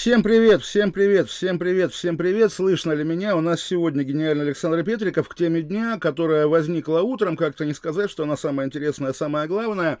Всем привет, всем привет, всем привет, всем привет. Слышно ли меня? У нас сегодня гениальный Александр Петриков к теме дня, которая возникла утром, как-то не сказать, что она самая интересная, самая главная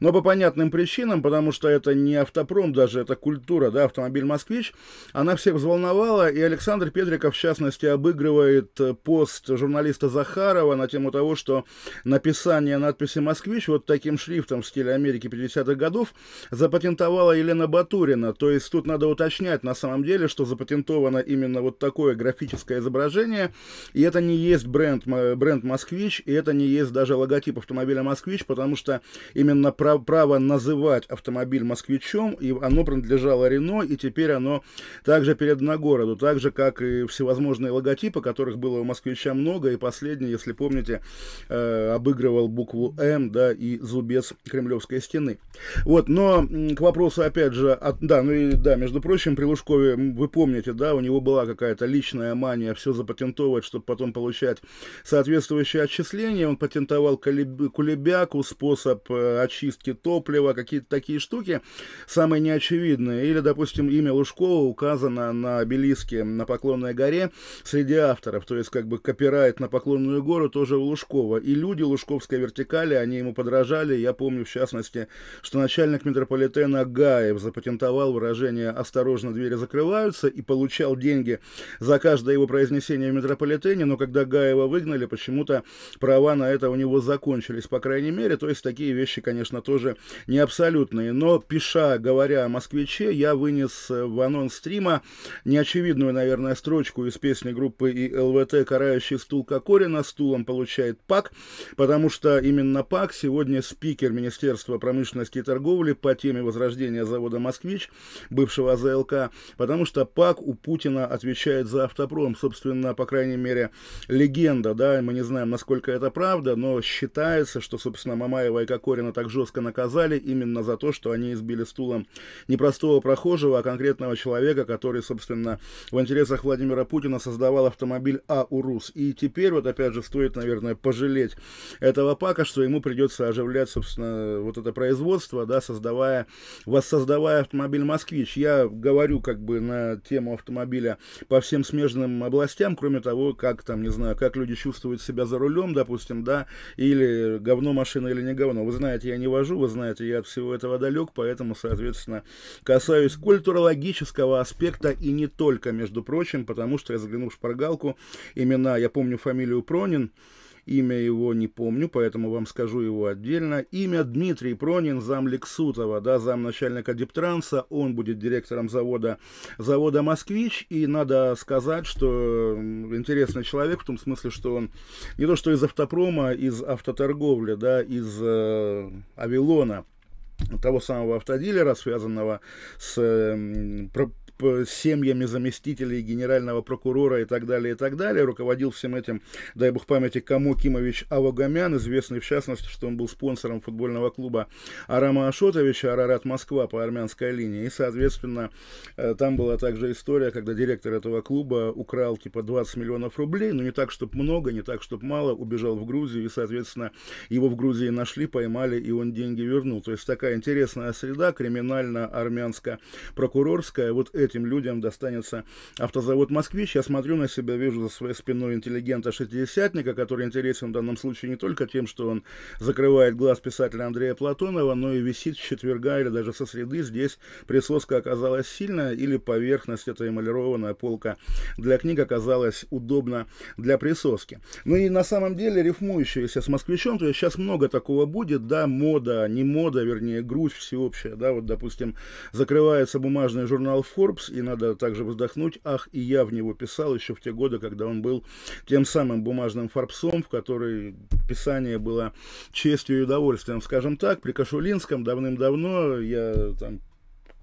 но по понятным причинам, потому что это не автопром даже, это культура, да, автомобиль «Москвич», она всех взволновала, и Александр Петриков, в частности, обыгрывает э, пост журналиста Захарова на тему того, что написание надписи «Москвич» вот таким шрифтом в стиле Америки 50-х годов запатентовала Елена Батурина, то есть тут надо уточнять на самом деле, что запатентовано именно вот такое графическое изображение, и это не есть бренд, э, бренд «Москвич», и это не есть даже логотип автомобиля «Москвич», потому что именно про право называть автомобиль москвичом, и оно принадлежало Рено, и теперь оно также передано городу, так же, как и всевозможные логотипы, которых было у москвича много, и последний, если помните, э, обыгрывал букву М, да, и зубец Кремлевской стены. Вот, но к вопросу, опять же, от, да, ну и да, между прочим, при Лужкове, вы помните, да, у него была какая-то личная мания все запатентовать, чтобы потом получать соответствующие отчисления, он патентовал кулебяку, способ очистки э, чистки топлива, какие-то такие штуки, самые неочевидные. Или, допустим, имя Лужкова указано на обелиске на Поклонной горе среди авторов, то есть как бы копирает на Поклонную гору тоже у Лужкова. И люди лужковской вертикали, они ему подражали. Я помню, в частности, что начальник метрополитена Гаев запатентовал выражение «осторожно, двери закрываются» и получал деньги за каждое его произнесение в метрополитене, но когда Гаева выгнали, почему-то права на это у него закончились, по крайней мере. То есть такие вещи, конечно, тоже не абсолютные. Но, пиша, говоря о москвиче, я вынес э, в анонс стрима неочевидную, наверное, строчку из песни группы и ЛВТ «Карающий стул Кокорина» «Стулом получает ПАК», потому что именно ПАК сегодня спикер Министерства промышленности и торговли по теме возрождения завода «Москвич», бывшего АЗЛК, потому что ПАК у Путина отвечает за автопром. Собственно, по крайней мере, легенда, да, мы не знаем, насколько это правда, но считается, что, собственно, Мамаева и Кокорина так жестко жестко наказали именно за то, что они избили стулом не простого прохожего, а конкретного человека, который, собственно, в интересах Владимира Путина создавал автомобиль АУРУС. И теперь, вот опять же, стоит, наверное, пожалеть этого пака, что ему придется оживлять, собственно, вот это производство, да, создавая, воссоздавая автомобиль «Москвич». Я говорю как бы на тему автомобиля по всем смежным областям, кроме того, как там, не знаю, как люди чувствуют себя за рулем, допустим, да, или говно машина или не говно. Вы знаете, я не вожу вожу, вы знаете, я от всего этого далек, поэтому, соответственно, касаюсь культурологического аспекта и не только, между прочим, потому что я заглянул в шпаргалку, имена, я помню фамилию Пронин, Имя его не помню, поэтому вам скажу его отдельно. Имя Дмитрий Пронин, зам Лексутова, да, зам начальника Дептранса. Он будет директором завода, завода «Москвич». И надо сказать, что интересный человек в том смысле, что он не то что из автопрома, из автоторговли, да, из э, Авилона, того самого автодилера, связанного с э, семьями заместителей генерального прокурора и так далее, и так далее. Руководил всем этим, дай бог памяти, Камо Кимович Авагомян, известный в частности, что он был спонсором футбольного клуба Арама Ашотовича «Арарат Москва» по армянской линии. И, соответственно, э, там была также история, когда директор этого клуба украл типа 20 миллионов рублей, но не так, чтобы много, не так, чтобы мало, убежал в Грузию, и, соответственно, его в Грузии нашли, поймали, и он деньги вернул. То есть такая интересная среда, криминально-армянско-прокурорская. Вот этим людям достанется автозавод «Москвич». Я смотрю на себя, вижу за своей спиной интеллигента-шестидесятника, который интересен в данном случае не только тем, что он закрывает глаз писателя Андрея Платонова, но и висит с четверга или даже со среды. Здесь присоска оказалась сильная или поверхность, эта эмалированная полка для книг оказалась удобна для присоски. Ну и на самом деле рифмующиеся с «Москвичом», то есть сейчас много такого будет, да, мода, не мода, вернее, грудь всеобщая, да, вот, допустим, закрывается бумажный журнал «Форб», Forbes, и надо также вздохнуть, ах, и я в него писал еще в те годы, когда он был тем самым бумажным Форбсом, в который писание было честью и удовольствием, скажем так, при Кашулинском давным-давно я там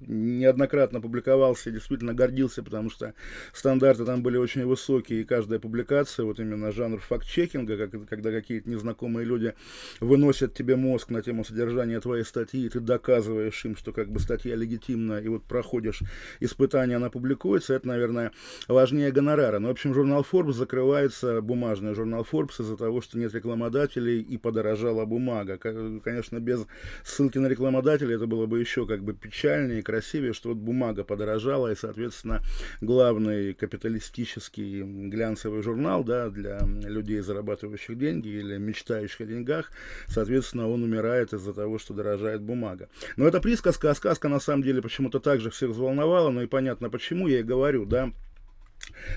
неоднократно публиковался, действительно гордился, потому что стандарты там были очень высокие, и каждая публикация, вот именно жанр факт-чекинга, как, когда какие-то незнакомые люди выносят тебе мозг на тему содержания твоей статьи, и ты доказываешь им, что как бы статья легитимна, и вот проходишь испытание, она публикуется, это, наверное, важнее гонорара. Но, ну, в общем, журнал Forbes закрывается, бумажный журнал Forbes, из-за того, что нет рекламодателей и подорожала бумага. Конечно, без ссылки на рекламодателя это было бы еще как бы печальнее, красивее, что вот бумага подорожала, и, соответственно, главный капиталистический глянцевый журнал, да, для людей, зарабатывающих деньги или мечтающих о деньгах, соответственно, он умирает из-за того, что дорожает бумага. Но это присказка, а сказка на самом деле почему-то также всех взволновала, но и понятно почему, я и говорю, да,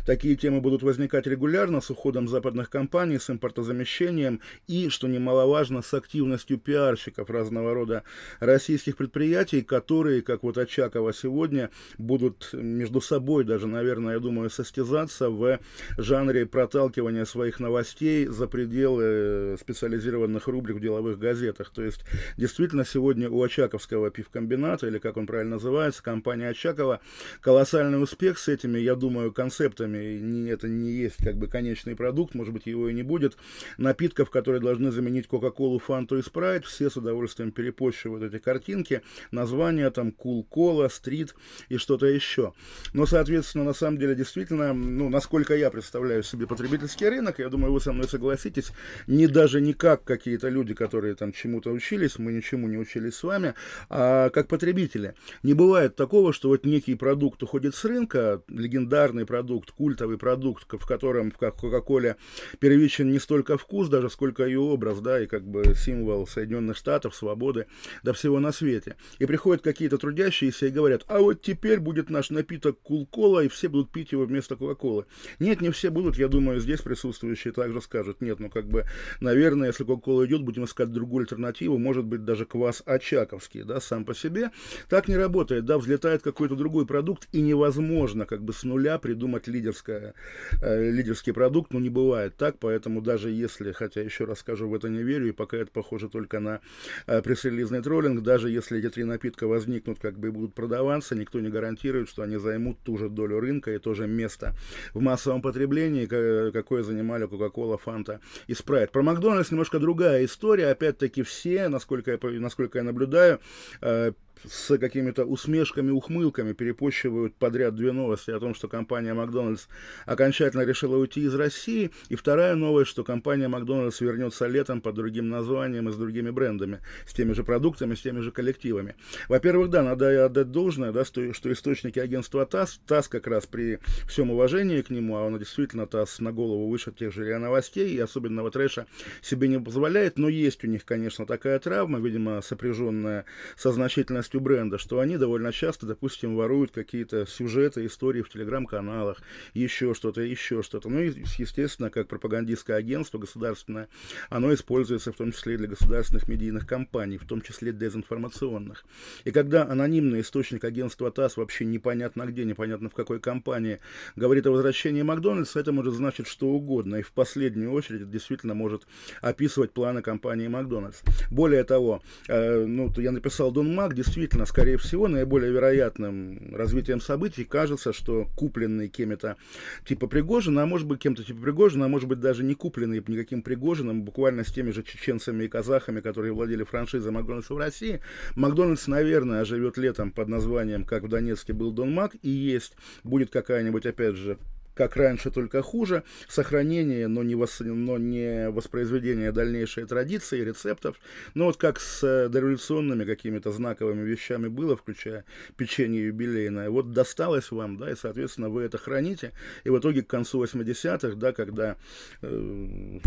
Такие темы будут возникать регулярно с уходом западных компаний, с импортозамещением и, что немаловажно, с активностью пиарщиков разного рода российских предприятий, которые, как вот Очакова сегодня, будут между собой даже, наверное, я думаю, состязаться в жанре проталкивания своих новостей за пределы специализированных рубрик в деловых газетах. То есть, действительно, сегодня у Очаковского пивкомбината, или как он правильно называется, компания Очакова, колоссальный успех с этими, я думаю, концепциями рецептами, это не есть как бы конечный продукт, может быть, его и не будет. Напитков, которые должны заменить Кока-Колу, Фанту и Спрайт, все с удовольствием перепощивают эти картинки, названия там Cool Cola, Street и что-то еще. Но, соответственно, на самом деле, действительно, ну, насколько я представляю себе потребительский рынок, я думаю, вы со мной согласитесь, не даже никак какие-то люди, которые там чему-то учились, мы ничему не учились с вами, а как потребители. Не бывает такого, что вот некий продукт уходит с рынка, легендарный продукт, продукт, культовый продукт, в котором в Кока-Коле первичен не столько вкус даже, сколько ее образ, да, и как бы символ Соединенных Штатов, свободы, да всего на свете. И приходят какие-то трудящиеся и говорят, а вот теперь будет наш напиток Кулкола, и все будут пить его вместо Кока-Колы. Нет, не все будут, я думаю, здесь присутствующие также скажут, нет, ну как бы, наверное, если Кока-Кола идет, будем искать другую альтернативу, может быть, даже квас очаковский, да, сам по себе. Так не работает, да, взлетает какой-то другой продукт, и невозможно как бы с нуля придумать сделать лидерское, э, лидерский продукт, ну, не бывает так, поэтому даже если, хотя еще раз скажу, в это не верю, и пока это похоже только на э, пресс-релизный троллинг, даже если эти три напитка возникнут, как бы и будут продаваться, никто не гарантирует, что они займут ту же долю рынка и то же место в массовом потреблении, какое занимали Coca-Cola, Fanta и Sprite. Про Макдональдс немножко другая история, опять-таки все, насколько я, насколько я наблюдаю, э, с какими-то усмешками, ухмылками перепощивают подряд две новости о том, что компания Макдональдс окончательно решила уйти из России, и вторая новость, что компания Макдональдс вернется летом под другим названием и с другими брендами, с теми же продуктами, с теми же коллективами. Во-первых, да, надо отдать должное, да, что, что источники агентства ТАСС, ТАСС как раз при всем уважении к нему, а он действительно ТАСС на голову выше тех же РИА Новостей и особенного трэша себе не позволяет, но есть у них, конечно, такая травма, видимо, сопряженная со значительной особенностью бренда, что они довольно часто, допустим, воруют какие-то сюжеты, истории в телеграм-каналах, еще что-то, еще что-то. Ну и, естественно, как пропагандистское агентство государственное, оно используется в том числе и для государственных медийных компаний, в том числе дезинформационных. И когда анонимный источник агентства ТАСС вообще непонятно где, непонятно в какой компании, говорит о возвращении Макдональдса, это может значить что угодно. И в последнюю очередь это действительно может описывать планы компании Макдональдс. Более того, э, ну, я написал Дон Мак, действительно, действительно, скорее всего, наиболее вероятным развитием событий кажется, что купленный кем-то типа Пригожина, а может быть кем-то типа Пригожина, а может быть даже не купленный никаким Пригожином, буквально с теми же чеченцами и казахами, которые владели франшизой Макдональдса в России, Макдональдс, наверное, оживет летом под названием «Как в Донецке был Дон Мак» и есть, будет какая-нибудь, опять же, как раньше, только хуже. Сохранение, но не, вос... но не воспроизведение дальнейшей традиции, рецептов. Но вот как с э, дореволюционными какими-то знаковыми вещами было, включая печенье юбилейное. Вот досталось вам, да, и, соответственно, вы это храните. И в итоге к концу 80-х, да, когда э,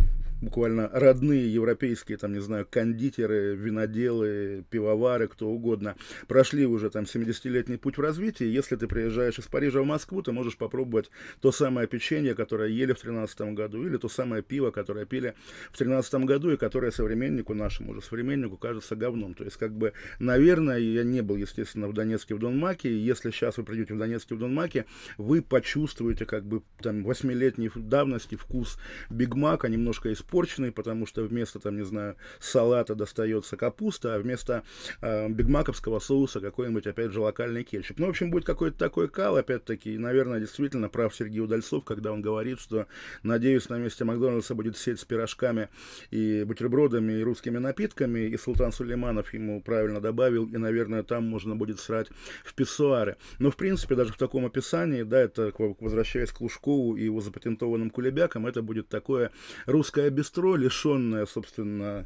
буквально родные европейские, там, не знаю, кондитеры, виноделы, пивовары, кто угодно, прошли уже там 70-летний путь в развитии. Если ты приезжаешь из Парижа в Москву, ты можешь попробовать то самое печенье, которое ели в 13 году, или то самое пиво, которое пили в 13 году, и которое современнику, нашему же современнику, кажется говном. То есть, как бы, наверное, я не был, естественно, в Донецке, в Донмаке, и если сейчас вы придете в Донецке, в Донмаке, вы почувствуете, как бы, там, восьмилетней давности вкус Биг Мака, немножко из испорченный, потому что вместо, там, не знаю, салата достается капуста, а вместо э, бигмаковского соуса какой-нибудь, опять же, локальный кетчуп. Ну, в общем, будет какой-то такой кал, опять-таки, наверное, действительно прав Сергей Удальцов, когда он говорит, что, надеюсь, на месте Макдональдса будет сеть с пирожками и бутербродами, и русскими напитками, и Султан Сулейманов ему правильно добавил, и, наверное, там можно будет срать в писсуары. Но, в принципе, даже в таком описании, да, это, возвращаясь к Лужкову и его запатентованным кулебякам, это будет такое русское бистро, лишенное, собственно...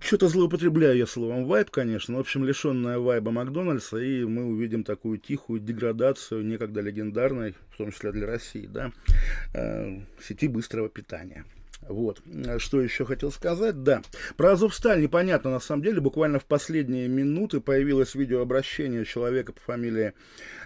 Что-то злоупотребляю я словом вайб, конечно, в общем, лишенная вайба Макдональдса, и мы увидим такую тихую деградацию, некогда легендарной, в том числе для России, да, э, сети быстрого питания. Вот, что еще хотел сказать, да. Про Азовсталь непонятно, на самом деле, буквально в последние минуты появилось видеообращение человека по фамилии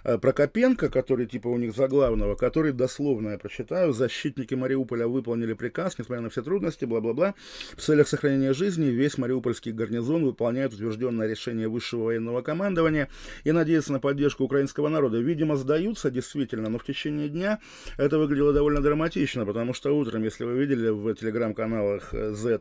Э, Прокопенко, который типа у них за главного, который, дословно я прочитаю, защитники Мариуполя выполнили приказ, несмотря на все трудности, бла-бла-бла. В целях сохранения жизни весь мариупольский гарнизон выполняет утвержденное решение высшего военного командования и надеется на поддержку украинского народа. Видимо, сдаются действительно, но в течение дня это выглядело довольно драматично, потому что утром, если вы видели в телеграм-каналах Z э,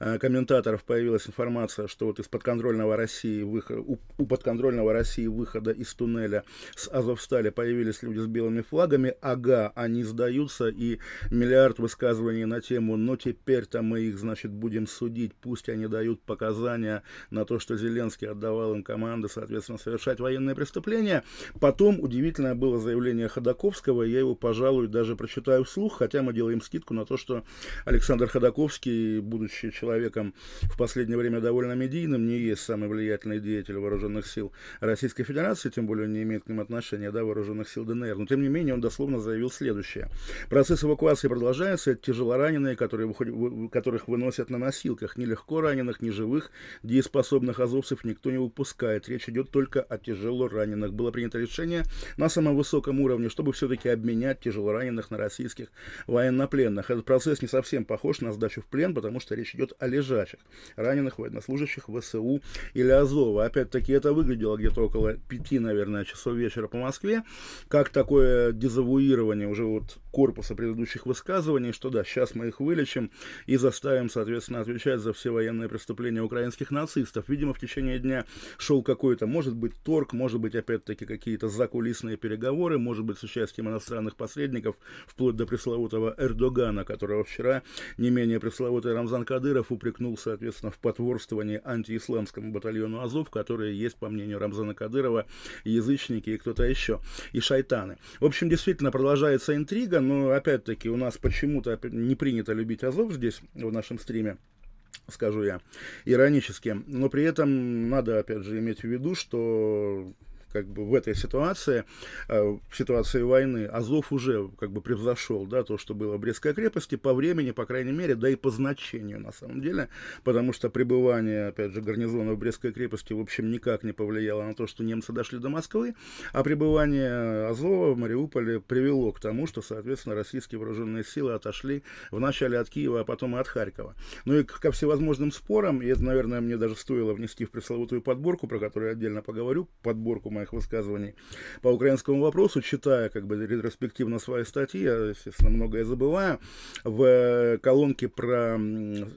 э, комментаторов появилась информация, что вот из подконтрольного России выход, у, у подконтрольного России выхода из туннеля с Азовстали появились люди с белыми флагами, ага, они сдаются, и миллиард высказываний на тему, но теперь-то мы их, значит, будем судить, пусть они дают показания на то, что Зеленский отдавал им команды, соответственно, совершать военные преступления. Потом удивительное было заявление Ходаковского, я его, пожалуй, даже прочитаю вслух, хотя мы делаем скидку на то, что Александр Ходаковский, будучи человеком в последнее время довольно медийным, не есть самый влиятельный деятель вооруженных сил Российской Федерации, тем более не имеет к ним отношения отношения да, вооруженных сил ДНР. Но, тем не менее, он дословно заявил следующее. Процесс эвакуации продолжается. Тяжелораненые, которые, которых выносят на носилках, нелегко раненых, неживых, дееспособных азовцев никто не выпускает. Речь идет только о тяжело раненых. Было принято решение на самом высоком уровне, чтобы все-таки обменять тяжело раненых на российских военнопленных. Этот процесс не совсем похож на сдачу в плен, потому что речь идет о лежачих, раненых военнослужащих ВСУ или Азова. Опять-таки это выглядело где-то около пяти, наверное, часов вечера вечера по Москве, как такое дезавуирование уже вот корпуса предыдущих высказываний, что да, сейчас мы их вылечим и заставим, соответственно, отвечать за все военные преступления украинских нацистов. Видимо, в течение дня шел какой-то, может быть, торг, может быть, опять-таки какие-то закулисные переговоры, может быть, с участием иностранных посредников, вплоть до пресловутого Эрдогана, которого вчера не менее пресловутый Рамзан Кадыров упрекнул, соответственно, в потворствовании антиисламскому батальону «Азов», которые есть, по мнению Рамзана Кадырова, язычники и кто что-то еще, и шайтаны. В общем, действительно продолжается интрига, но опять-таки у нас почему-то не принято любить Азов здесь, в нашем стриме скажу я, иронически. Но при этом надо, опять же, иметь в виду, что как бы в этой ситуации, э, в ситуации войны, Азов уже как бы превзошел, да, то, что было в Брестской крепости по времени, по крайней мере, да и по значению, на самом деле, потому что пребывание, опять же, гарнизона в Брестской крепости, в общем, никак не повлияло на то, что немцы дошли до Москвы, а пребывание Азова в Мариуполе привело к тому, что, соответственно, российские вооруженные силы отошли вначале от Киева, а потом и от Харькова. Ну и ко всевозможным спорам, и это, наверное, мне даже стоило внести в пресловутую подборку, про которую я отдельно поговорю, подборку моих высказываний по украинскому вопросу, читая как бы ретроспективно свои статьи, я, естественно, многое забываю, в э, колонке про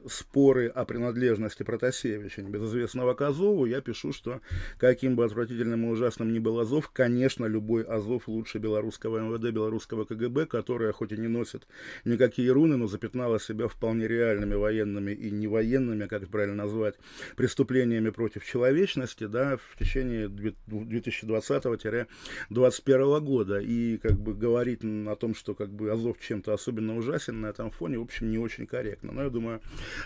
споры о принадлежности Протасевича, небезызвестного к Азову, я пишу, что каким бы отвратительным и ужасным ни был Азов, конечно, любой Азов лучше белорусского МВД, белорусского КГБ, которое хоть и не носит никакие руны, но запятнало себя вполне реальными военными и невоенными, как правильно назвать, преступлениями против человечности, да, в течение 2000 2020-2021 года. И как бы говорить о том, что как бы Азов чем-то особенно ужасен на этом фоне, в общем, не очень корректно. Но я думаю,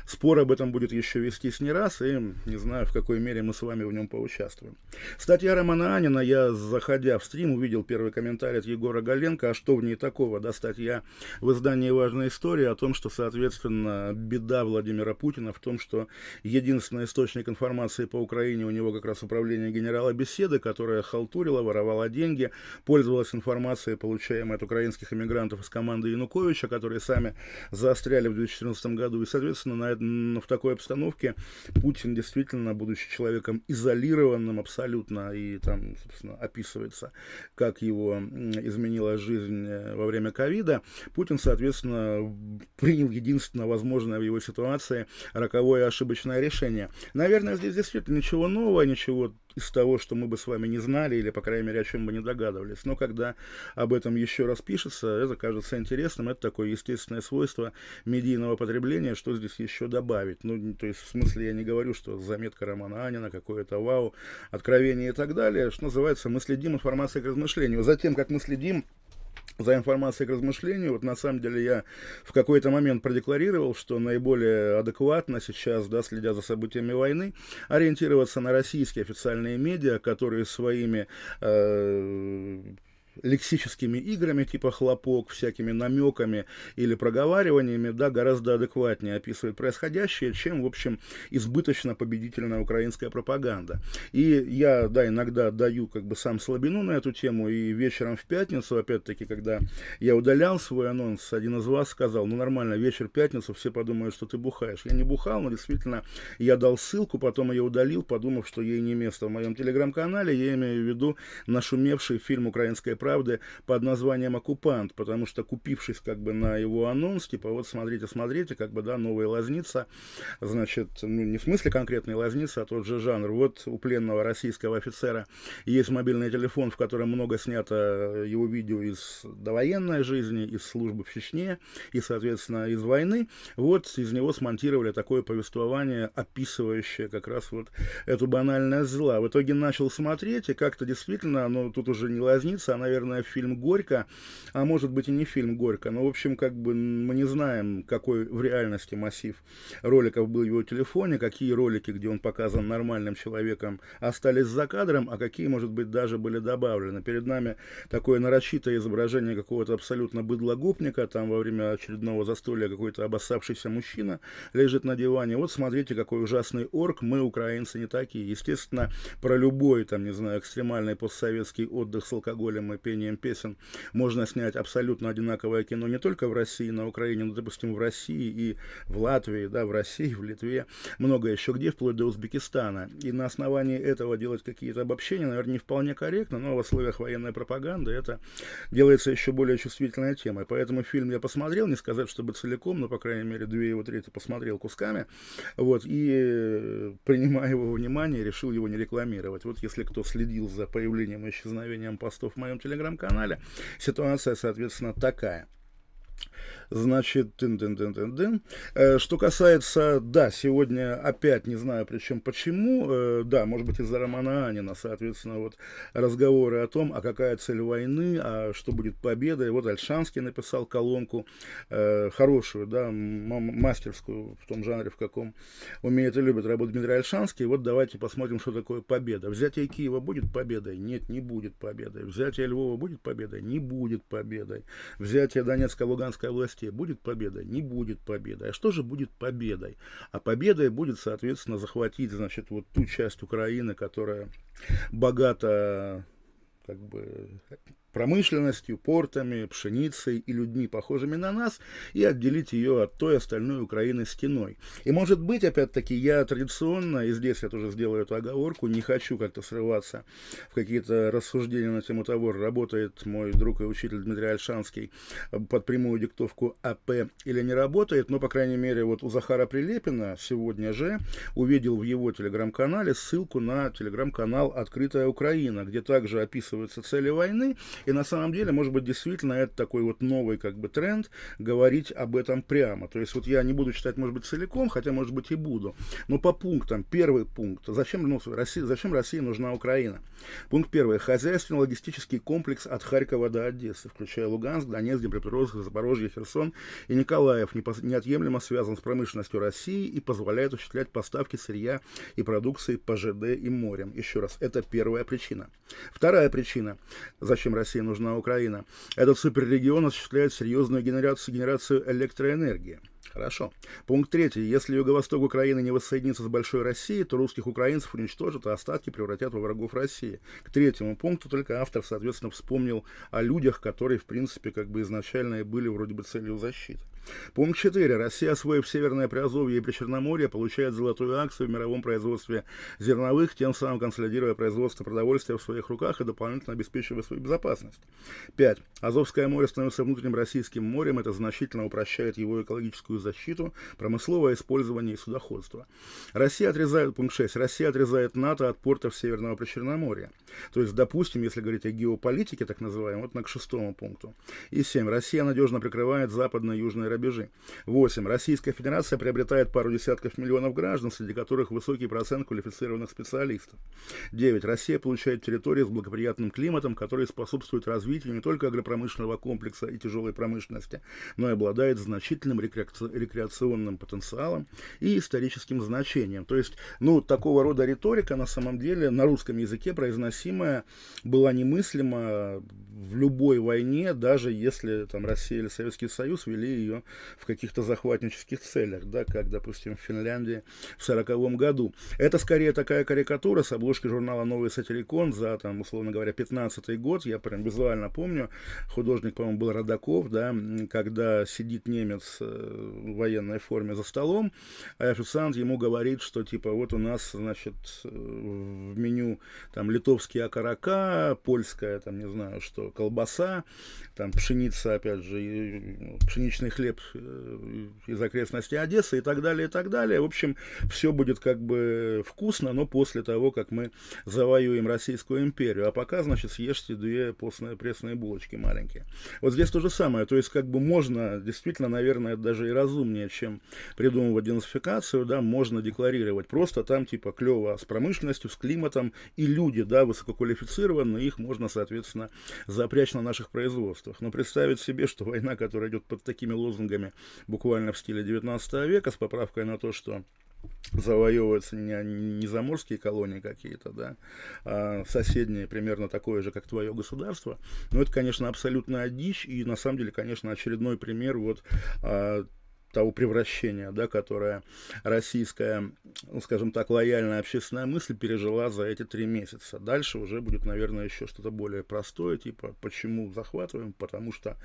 спор об этом будет еще вестись не раз, и не знаю, в какой мере мы с вами в нем поучаствуем. Статья Романа Анина, я, заходя в стрим, увидел первый комментарий от Егора Галенко, а что в ней такого, да, статья в издании «Важная история» о том, что, соответственно, беда Владимира Путина в том, что единственный источник информации по Украине у него как раз управление генерала Беседы, которое которая халтурила, воровала деньги, пользовалась информацией, получаемой от украинских иммигрантов из команды Януковича, которые сами заостряли в 2014 году. И, соответственно, на, в такой обстановке Путин действительно, будучи человеком изолированным абсолютно, и там, собственно, описывается, как его изменила жизнь э, во время ковида, Путин, соответственно, принял единственно возможное в его ситуации роковое ошибочное решение. Наверное, здесь действительно ничего нового, ничего из того, что мы бы с вами не знали или, по крайней мере, о чем бы не догадывались. Но когда об этом еще раз пишется, это кажется интересным. Это такое естественное свойство медийного потребления, что здесь еще добавить. Ну, то есть, в смысле, я не говорю, что заметка Романа Анина, какое-то вау, откровение и так далее. Что называется, мы следим информацией к размышлению. Затем, как мы следим, за информацией к размышлению. Вот на самом деле я в какой-то момент продекларировал, что наиболее адекватно сейчас, да, следя за событиями войны, ориентироваться на российские официальные медиа, которые своими э, лексическими играми типа хлопок, всякими намеками или проговариваниями, да, гораздо адекватнее описывает происходящее, чем, в общем, избыточно победительная украинская пропаганда. И я, да, иногда даю как бы сам слабину на эту тему, и вечером в пятницу, опять-таки, когда я удалял свой анонс, один из вас сказал, ну нормально, вечер пятницу, все подумают, что ты бухаешь. Я не бухал, но действительно я дал ссылку, потом ее удалил, подумав, что ей не место в моем телеграм-канале, я имею в виду нашумевший фильм «Украинская пропаганда», правды под названием «Оккупант», потому что, купившись как бы на его анонс, типа вот смотрите, смотрите, как бы, да, новая лазница, значит, ну, не в смысле конкретной лазницы, а тот же жанр. Вот у пленного российского офицера есть мобильный телефон, в котором много снято его видео из довоенной жизни, из службы в Чечне и, соответственно, из войны. Вот из него смонтировали такое повествование, описывающее как раз вот эту банальность зла. В итоге начал смотреть, и как-то действительно, оно ну, тут уже не лазница, а, наверное, наверное, фильм «Горько», а может быть и не фильм «Горько», но, в общем, как бы мы не знаем, какой в реальности массив роликов был в его телефоне, какие ролики, где он показан нормальным человеком, остались за кадром, а какие, может быть, даже были добавлены. Перед нами такое нарочитое изображение какого-то абсолютно быдлогопника, там во время очередного застолья какой-то обоссавшийся мужчина лежит на диване. Вот смотрите, какой ужасный орк, мы, украинцы, не такие. Естественно, про любой, там, не знаю, экстремальный постсоветский отдых с алкоголем и пением песен можно снять абсолютно одинаковое кино не только в России, на Украине, но, допустим, в России и в Латвии, да, в России, в Литве, много еще где, вплоть до Узбекистана. И на основании этого делать какие-то обобщения, наверное, не вполне корректно, но в условиях военной пропаганды это делается еще более чувствительной темой. Поэтому фильм я посмотрел, не сказать, чтобы целиком, но, по крайней мере, две его трети посмотрел кусками, вот, и э, принимая его внимание, решил его не рекламировать. Вот если кто следил за появлением и исчезновением постов в моем телеграм-канале. Ситуация, соответственно, такая. Значит, тын -тын -тын -тын -тын. что касается, да, сегодня опять, не знаю причем почему, э, да, может быть, из-за романа Анина, соответственно, вот разговоры о том, а какая цель войны, а что будет победа. И вот Альшанский написал колонку э, хорошую, да, мастерскую в том жанре, в каком умеет и любит работать Дмитрий Альшанский. И вот давайте посмотрим, что такое победа. Взятие Киева будет победой? Нет, не будет победой. Взятие Львова будет победой? Не будет победой. Взятие Донецкой, Луганской области амнистия, будет победа? Не будет победа. А что же будет победой? А победой будет, соответственно, захватить, значит, вот ту часть Украины, которая богата как бы промышленностью, портами, пшеницей и людьми, похожими на нас, и отделить ее от той остальной Украины стеной. И может быть, опять-таки, я традиционно, и здесь я тоже сделаю эту оговорку, не хочу как-то срываться в какие-то рассуждения на тему того, работает мой друг и учитель Дмитрий Альшанский под прямую диктовку АП или не работает, но, по крайней мере, вот у Захара Прилепина сегодня же увидел в его телеграм-канале ссылку на телеграм-канал «Открытая Украина», где также описываются цели войны, и на самом деле, может быть, действительно это такой вот новый как бы тренд, говорить об этом прямо. То есть вот я не буду читать, может быть, целиком, хотя, может быть, и буду. Но по пунктам. Первый пункт. Зачем, ну, Россия, зачем России нужна Украина? Пункт первый. Хозяйственно-логистический комплекс от Харькова до Одессы, включая Луганск, Донецк, Днепропетровск, Запорожье, Херсон и Николаев, неотъемлемо связан с промышленностью России и позволяет осуществлять поставки сырья и продукции по ЖД и морям. Еще раз, это первая причина. Вторая причина, зачем Россия России нужна Украина, этот суперрегион осуществляет серьезную генерацию, генерацию электроэнергии. Хорошо. Пункт третий. Если юго-восток Украины не воссоединится с Большой Россией, то русских украинцев уничтожат, а остатки превратят во врагов России. К третьему пункту только автор, соответственно, вспомнил о людях, которые, в принципе, как бы изначально и были вроде бы целью защиты. Пункт 4. Россия, освоив Северное Приазовье и Причерноморье, получает золотую акцию в мировом производстве зерновых, тем самым консолидируя производство продовольствия в своих руках и дополнительно обеспечивая свою безопасность. 5. Азовское море становится внутренним российским морем. Это значительно упрощает его экологическую морскую защиту, промысловое использование и судоходство. Россия отрезает, пункт 6, Россия отрезает НАТО от портов Северного Причерноморья. То есть, допустим, если говорить о геополитике, так называемой, вот на к шестому пункту. И 7. Россия надежно прикрывает западные и южные рубежи. 8. Российская Федерация приобретает пару десятков миллионов граждан, среди которых высокий процент квалифицированных специалистов. 9. Россия получает территории с благоприятным климатом, которые способствуют развитию не только агропромышленного комплекса и тяжелой промышленности, но и обладает значительным рекреационным рекреационным потенциалом и историческим значением. То есть, ну, такого рода риторика на самом деле на русском языке произносимая была немыслима в любой войне, даже если там Россия или Советский Союз вели ее в каких-то захватнических целях, да, как, допустим, в Финляндии в 1940 году. Это скорее такая карикатура с обложки журнала «Новый сатирикон» за, там, условно говоря, 15 год, я прям визуально помню, художник, по-моему, был Родаков, да, когда сидит немец э, в военной форме за столом, а официант ему говорит, что типа вот у нас, значит, э, в меню там литовские окорока, польская, там, не знаю, что, колбаса, там пшеница, опять же, ну, пшеничный хлеб э, из окрестностей Одессы и так далее, и так далее. В общем, все будет как бы вкусно, но после того, как мы завоюем Российскую империю. А пока, значит, съешьте две постные пресные булочки маленькие. Вот здесь то же самое. То есть, как бы можно, действительно, наверное, даже и разумнее, чем придумывать денацификацию, да, можно декларировать. Просто там типа клево с промышленностью, с климатом и люди, да, высококвалифицированные, их можно, соответственно, запрячь на наших производствах. Но представить себе, что война, которая идет под такими лозунгами буквально в стиле 19 века, с поправкой на то, что завоевываются не, не заморские колонии какие-то, да, а соседние примерно такое же, как твое государство. Но ну, это, конечно, абсолютная дичь и, на самом деле, конечно, очередной пример вот а, того превращения, да, которое российская, ну, скажем так, лояльная общественная мысль пережила за эти три месяца. Дальше уже будет, наверное, еще что-то более простое, типа почему захватываем, потому что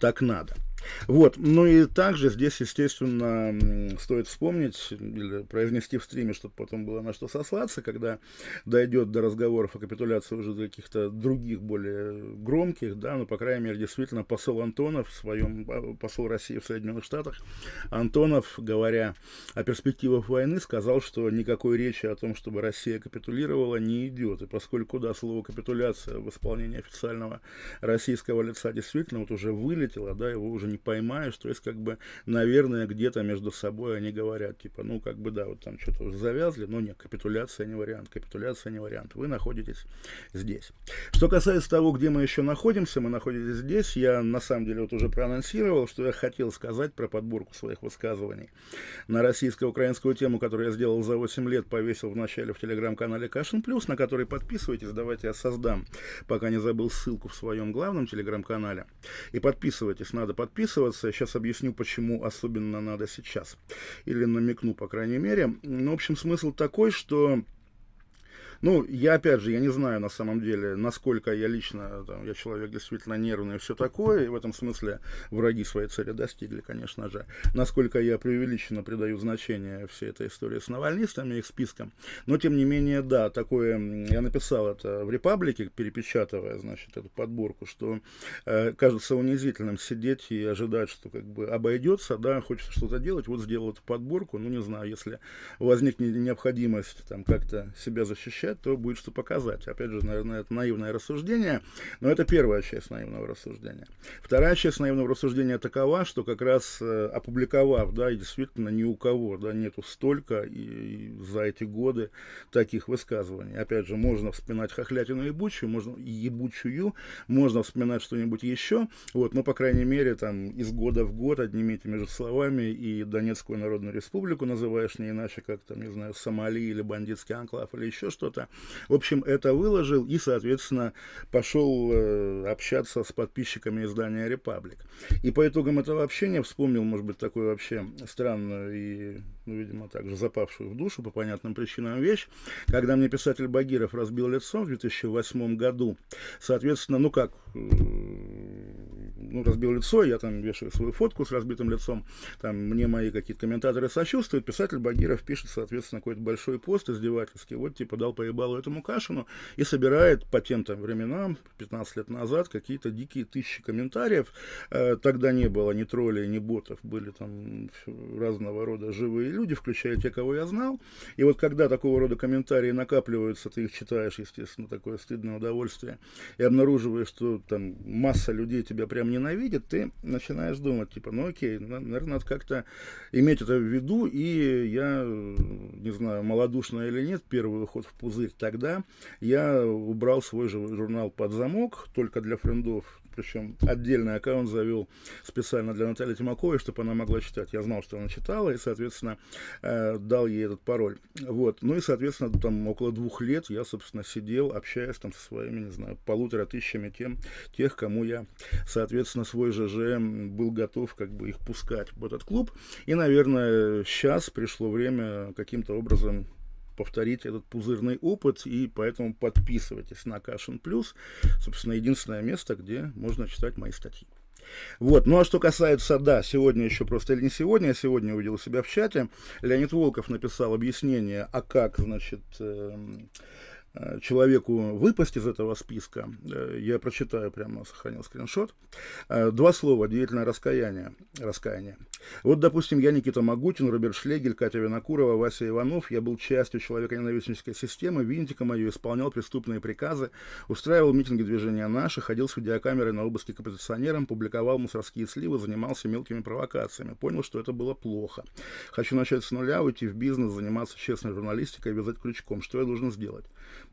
так надо. Вот, ну и также здесь, естественно, стоит вспомнить или произнести в стриме, чтобы потом было на что сослаться, когда дойдет до разговоров о капитуляции уже каких-то других, более громких, да, но, ну, по крайней мере, действительно, посол Антонов в своем, а, посол России в Соединенных Штатах, Антонов, говоря о перспективах войны, сказал, что никакой речи о том, чтобы Россия капитулировала, не идет. И поскольку, да, слово «капитуляция» в исполнении официального российского лица действительно вот уже вылетело, да, его уже не поймаешь, то есть, как бы, наверное, где-то между собой они говорят, типа, ну, как бы, да, вот там что-то завязли, но нет, капитуляция не вариант, капитуляция не вариант, вы находитесь здесь. Что касается того, где мы еще находимся, мы находимся здесь, я, на самом деле, вот уже проанонсировал, что я хотел сказать про подборку своих своих высказываний. На российско-украинскую тему, которую я сделал за 8 лет, повесил вначале в телеграм-канале Кашин Плюс, на который подписывайтесь, давайте я создам, пока не забыл ссылку в своем главном телеграм-канале. И подписывайтесь, надо подписываться. Сейчас объясню, почему особенно надо сейчас. Или намекну, по крайней мере. Но, ну, в общем, смысл такой, что ну, я опять же, я не знаю на самом деле, насколько я лично, там, я человек действительно нервный и все такое, и в этом смысле враги своей цели достигли, конечно же. Насколько я преувеличенно придаю значение всей этой истории с навальнистами, их списком. Но, тем не менее, да, такое, я написал это в «Репаблике», перепечатывая, значит, эту подборку, что э, кажется унизительным сидеть и ожидать, что как бы обойдется, да, хочется что-то делать, вот сделал эту подборку, ну, не знаю, если возникнет необходимость там как-то себя защищать, изучать, то будет что показать. Опять же, наверное, это наивное рассуждение, но это первая часть наивного рассуждения. Вторая часть наивного рассуждения такова, что как раз э, опубликовав, да, и действительно ни у кого, да, нету столько и, и за эти годы таких высказываний. Опять же, можно вспоминать хохлятину ебучую, можно ебучую, можно вспоминать что-нибудь еще. Вот, но, по крайней мере, там из года в год одними этими же словами и Донецкую Народную Республику называешь не иначе, как там, не знаю, Сомали или бандитский анклав или еще что-то, чего-то. В общем, это выложил и, соответственно, пошел э, общаться с подписчиками издания «Репаблик». И по итогам этого общения вспомнил, может быть, такую вообще странную и, ну, видимо, также запавшую в душу по понятным причинам вещь, когда мне писатель Багиров разбил лицо в 2008 году, соответственно, ну как, э, ну, разбил лицо, я там вешаю свою фотку с разбитым лицом, там мне мои какие-то комментаторы сочувствуют, писатель Багиров пишет, соответственно, какой-то большой пост издевательский, вот типа дал поебалу этому Кашину и собирает по тем-то временам, 15 лет назад, какие-то дикие тысячи комментариев, э, тогда не было ни троллей, ни ботов, были там разного рода живые люди, включая те, кого я знал, и вот когда такого рода комментарии накапливаются, ты их читаешь, естественно, такое стыдное удовольствие, и обнаруживаешь, что там масса людей тебя прям не ненавидит, ты начинаешь думать, типа, ну окей, наверное, надо как-то иметь это в виду, и я, э, не знаю, малодушно или нет, первый выход в пузырь, тогда я убрал свой же журнал под замок, только для френдов, причем отдельный аккаунт завел специально для Натальи Тимаковой, чтобы она могла читать. Я знал, что она читала, и, соответственно, э, дал ей этот пароль. Вот. Ну и, соответственно, там около двух лет я, собственно, сидел, общаясь там со своими, не знаю, полутора тысячами тем, тех, кому я, соответственно, свой ЖЖ был готов как бы их пускать в этот клуб. И, наверное, сейчас пришло время каким-то образом повторить этот пузырный опыт, и поэтому подписывайтесь на Кашин Плюс. Собственно, единственное место, где можно читать мои статьи. Вот. Ну а что касается, да, сегодня еще просто, или не сегодня, я сегодня увидел себя в чате, Леонид Волков написал объяснение, а как, значит, эм, человеку выпасть из этого списка, э, я прочитаю прямо, сохранил скриншот, э, два слова, деятельное раскаяние, раскаяние. Вот, допустим, я Никита Магутин, Роберт Шлегель, Катя Винокурова, Вася Иванов. Я был частью человека-ненавистнической системы, винтиком ее исполнял преступные приказы, устраивал митинги движения «Наши», ходил с видеокамерой на обыске к оппозиционерам, публиковал мусорские сливы, занимался мелкими провокациями. Понял, что это было плохо. Хочу начать с нуля, уйти в бизнес, заниматься честной журналистикой, вязать крючком. Что я должен сделать?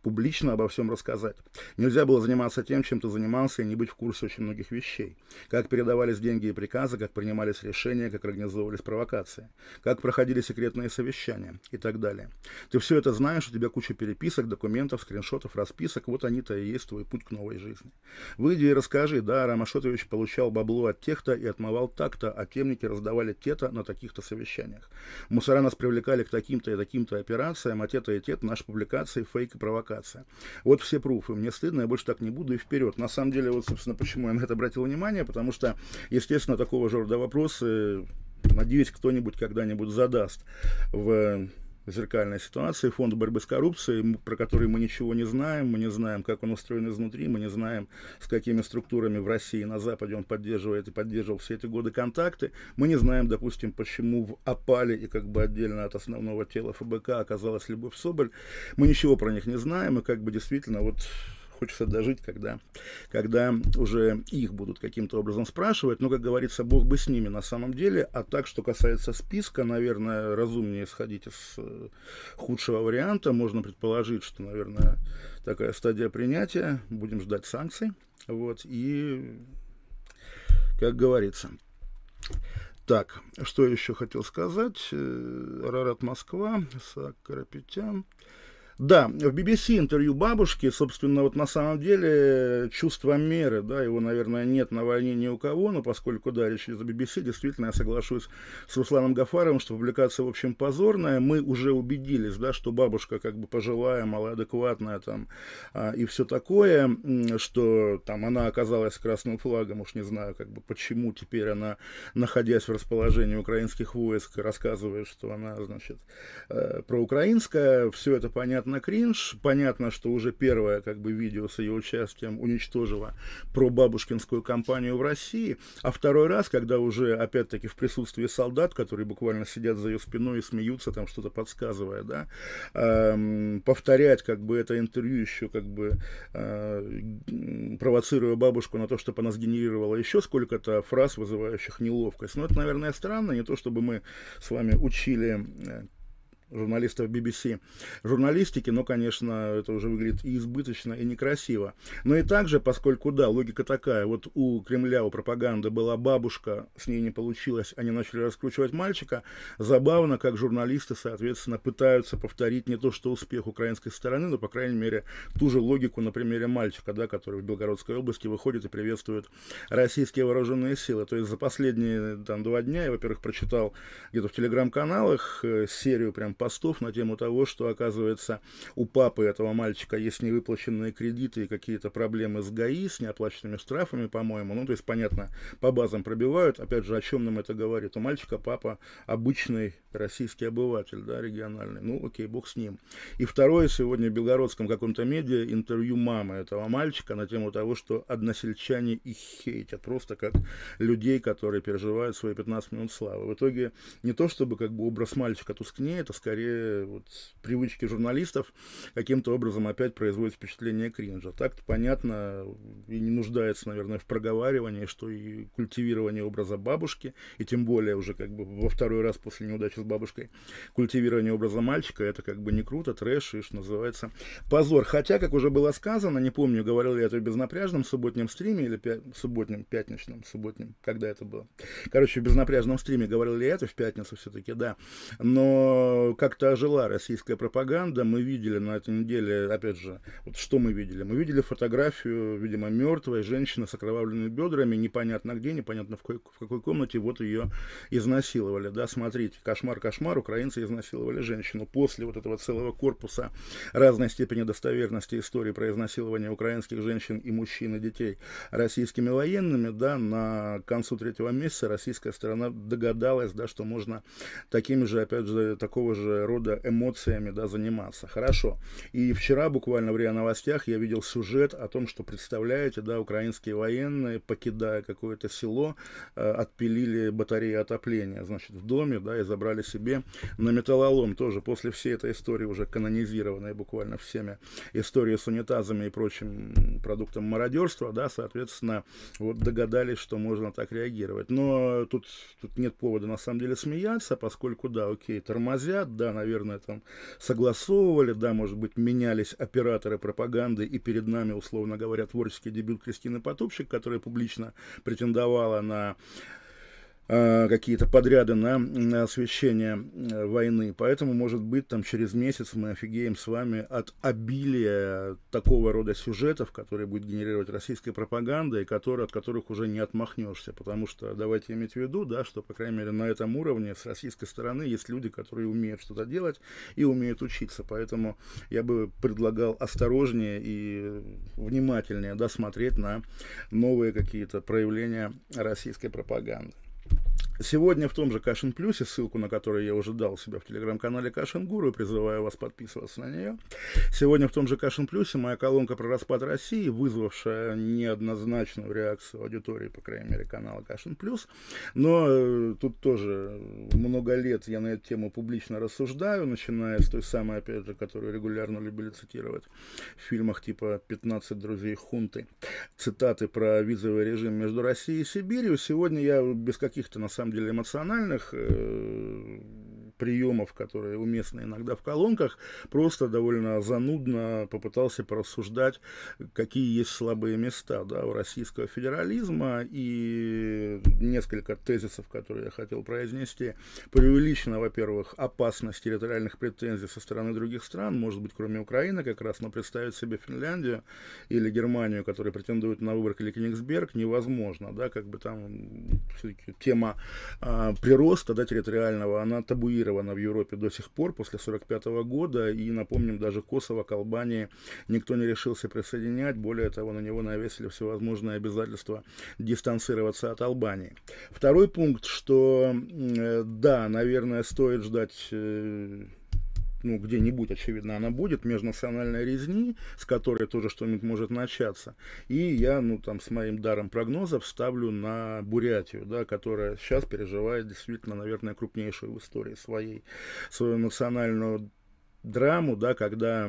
Публично обо всем рассказать. Нельзя было заниматься тем, чем ты занимался, и не быть в курсе очень многих вещей. Как передавались деньги и приказы, как принимались решения, как организовывались провокации, как проходили секретные совещания и так далее. Ты все это знаешь, у тебя куча переписок, документов, скриншотов, расписок, вот они-то и есть твой путь к новой жизни. Выйди и расскажи, да, Рамашотович получал бабло от тех-то и отмывал так-то, а темники раздавали те-то на таких-то совещаниях. Мусора нас привлекали к таким-то и таким-то операциям, а те-то и те-то наши публикации, фейк и провокация. Вот все пруфы, мне стыдно, я больше так не буду и вперед. На самом деле, вот, собственно, почему я на это обратил внимание, потому что, естественно, такого же рода вопросы надеюсь, кто-нибудь когда-нибудь задаст в зеркальной ситуации фонд борьбы с коррупцией, про который мы ничего не знаем, мы не знаем, как он устроен изнутри, мы не знаем, с какими структурами в России и на Западе он поддерживает и поддерживал все эти годы контакты, мы не знаем, допустим, почему в опале и как бы отдельно от основного тела ФБК оказалась Любовь Соболь, мы ничего про них не знаем, и как бы действительно вот хочется дожить, когда, когда уже их будут каким-то образом спрашивать. Но, как говорится, бог бы с ними на самом деле. А так, что касается списка, наверное, разумнее сходить из э, худшего варианта. Можно предположить, что, наверное, такая стадия принятия. Будем ждать санкций. Вот. И, как говорится, так, что еще хотел сказать? Э, Рарат Москва, Сакарапетян. Да, в BBC интервью бабушки, собственно, вот на самом деле э, чувство меры, да, его, наверное, нет на войне ни у кого, но поскольку, да, речь идет о BBC, действительно, я соглашусь с Русланом Гафаровым, что публикация, в общем, позорная, мы уже убедились, да, что бабушка как бы пожилая, малоадекватная там а, и все такое, что там она оказалась красным флагом, уж не знаю, как бы почему теперь она, находясь в расположении украинских войск, рассказывает, что она, значит, э, проукраинская, все это понятно, понятно, кринж. Понятно, что уже первое как бы, видео с ее участием уничтожило пробабушкинскую кампанию в России. А второй раз, когда уже, опять-таки, в присутствии солдат, которые буквально сидят за ее спиной и смеются, там что-то подсказывая, да, эм, повторять как бы это интервью еще как бы э, провоцируя бабушку на то, чтобы она сгенерировала еще сколько-то фраз, вызывающих неловкость. Но это, наверное, странно, не то чтобы мы с вами учили э, журналистов BBC журналистики, но, конечно, это уже выглядит и избыточно, и некрасиво. Но и также, поскольку, да, логика такая, вот у Кремля, у пропаганды была бабушка, с ней не получилось, они начали раскручивать мальчика, забавно, как журналисты, соответственно, пытаются повторить не то, что успех украинской стороны, но, по крайней мере, ту же логику на примере мальчика, да, который в Белгородской области выходит и приветствует российские вооруженные силы. То есть за последние там, два дня я, во-первых, прочитал где-то в телеграм-каналах э, серию прям постов на тему того, что, оказывается, у папы этого мальчика есть невыплаченные кредиты и какие-то проблемы с ГАИ, с неоплаченными штрафами, по-моему. Ну, то есть, понятно, по базам пробивают. Опять же, о чем нам это говорит? У мальчика папа обычный российский обыватель, да, региональный. Ну, окей, бог с ним. И второе, сегодня в белгородском каком-то медиа интервью мамы этого мальчика на тему того, что односельчане их хейтят. Просто как людей, которые переживают свои 15 минут славы. В итоге не то, чтобы как бы образ мальчика тускнеет, а скорее скорее вот привычки журналистов каким-то образом опять производит впечатление кринжа. Так-то понятно и не нуждается, наверное, в проговаривании, что и культивирование образа бабушки, и тем более уже как бы во второй раз после неудачи с бабушкой, культивирование образа мальчика, это как бы не круто, трэш и, что называется, позор. Хотя, как уже было сказано, не помню, говорил я это в безнапряжном субботнем стриме или пя- субботнем, пятничном, субботнем, когда это было. Короче, в безнапряжном стриме говорил ли я это в пятницу все-таки, да. Но как-то ожила российская пропаганда. Мы видели на этой неделе, опять же, вот что мы видели? Мы видели фотографию, видимо, мертвой женщины с окровавленными бедрами, непонятно где, непонятно в какой, в какой комнате, вот ее изнасиловали. Да, смотрите, кошмар, кошмар, украинцы изнасиловали женщину. После вот этого целого корпуса разной степени достоверности истории про изнасилование украинских женщин и мужчин и детей российскими военными, да, на концу третьего месяца российская сторона догадалась, да, что можно такими же, опять же, такого же же рода эмоциями да, заниматься. Хорошо. И вчера буквально в РИА Новостях я видел сюжет о том, что, представляете, да, украинские военные, покидая какое-то село, э, отпилили батареи отопления, значит, в доме, да, и забрали себе на металлолом тоже после всей этой истории уже канонизированной буквально всеми история с унитазами и прочим продуктом мародерства, да, соответственно, вот догадались, что можно так реагировать. Но тут, тут нет повода на самом деле смеяться, поскольку, да, окей, тормозят, да, наверное, там согласовывали, да, может быть, менялись операторы пропаганды, и перед нами, условно говоря, творческий дебют Кристины Потупщик, которая публично претендовала на Э, какие-то подряды на, на освещение э, войны. Поэтому, может быть, там через месяц мы офигеем с вами от обилия такого рода сюжетов, которые будет генерировать российская пропаганда, и которые, от которых уже не отмахнешься. Потому что давайте иметь в виду, да, что, по крайней мере, на этом уровне с российской стороны есть люди, которые умеют что-то делать и умеют учиться. Поэтому я бы предлагал осторожнее и внимательнее досмотреть да, на новые какие-то проявления российской пропаганды. Сегодня в том же Кашин Плюсе, ссылку на которую я уже дал себя в телеграм-канале Кашин Гуру, и призываю вас подписываться на нее. Сегодня в том же Кашин Плюсе моя колонка про распад России, вызвавшая неоднозначную реакцию аудитории, по крайней мере, канала Кашин Плюс. Но э, тут тоже много лет я на эту тему публично рассуждаю, начиная с той самой, опять же, которую регулярно любили цитировать в фильмах типа «15 друзей хунты». Цитаты про визовый режим между Россией и Сибирью. Сегодня я без каких-то на самом деле эмоциональных э, приемов, которые уместны иногда в колонках, просто довольно занудно попытался порассуждать, какие есть слабые места да, у российского федерализма. И несколько тезисов, которые я хотел произнести. Преувеличена, во-первых, опасность территориальных претензий со стороны других стран, может быть, кроме Украины как раз, но представить себе Финляндию или Германию, которые претендуют на выбор или Кенигсберг, невозможно, да, как бы там все-таки тема а, прироста, да, территориального, она табуирована оккупировано в Европе до сих пор, после 1945 года, и, напомним, даже Косово к Албании никто не решился присоединять, более того, на него навесили всевозможные обязательства дистанцироваться от Албании. Второй пункт, что, э, да, наверное, стоит ждать э, ну, где-нибудь, очевидно, она будет, межнациональной резни, с которой тоже что-нибудь может начаться. И я, ну, там, с моим даром прогнозов ставлю на Бурятию, да, которая сейчас переживает действительно, наверное, крупнейшую в истории своей, свою национальную драму, да, когда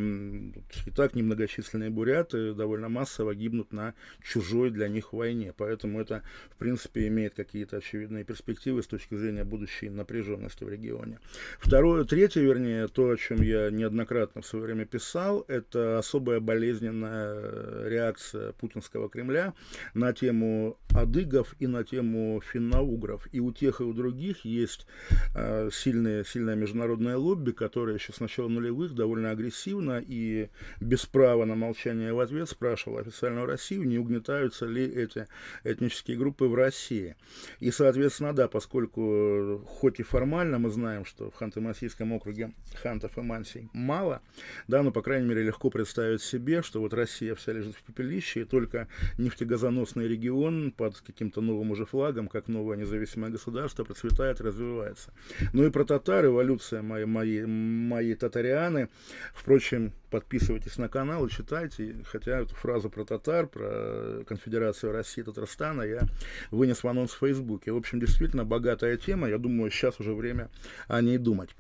и так немногочисленные буряты довольно массово гибнут на чужой для них войне. Поэтому это, в принципе, имеет какие-то очевидные перспективы с точки зрения будущей напряженности в регионе. Второе, третье, вернее, то, о чем я неоднократно в свое время писал, это особая болезненная реакция путинского Кремля на тему адыгов и на тему финноугров. И у тех, и у других есть э, сильные, сильное международное лобби, которое еще сначала нулевых довольно агрессивно и без права на молчание в ответ спрашивал официальную Россию, не угнетаются ли эти этнические группы в России. И, соответственно, да, поскольку хоть и формально мы знаем, что в Ханты-Мансийском округе хантов и мансий мало, да, но, по крайней мере, легко представить себе, что вот Россия вся лежит в пепелище, и только нефтегазоносный регион под каким-то новым уже флагом, как новое независимое государство, процветает, развивается. Ну и про татар, эволюция моей, моей, моей татаря Марианы. Впрочем, подписывайтесь на канал и читайте. Хотя эту фразу про татар, про конфедерацию России Татарстана я вынес в анонс в Фейсбуке. В общем, действительно богатая тема. Я думаю, сейчас уже время о ней думать.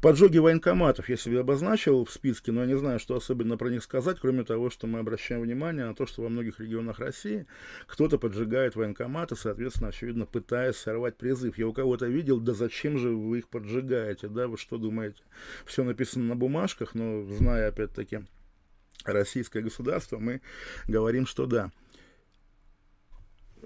Поджоги военкоматов я себе обозначил в списке, но я не знаю, что особенно про них сказать, кроме того, что мы обращаем внимание на то, что во многих регионах России кто-то поджигает военкоматы, соответственно, очевидно, пытаясь сорвать призыв. Я у кого-то видел, да зачем же вы их поджигаете, да, вы что думаете? Все написано на бумажках, но зная, опять-таки, российское государство, мы говорим, что да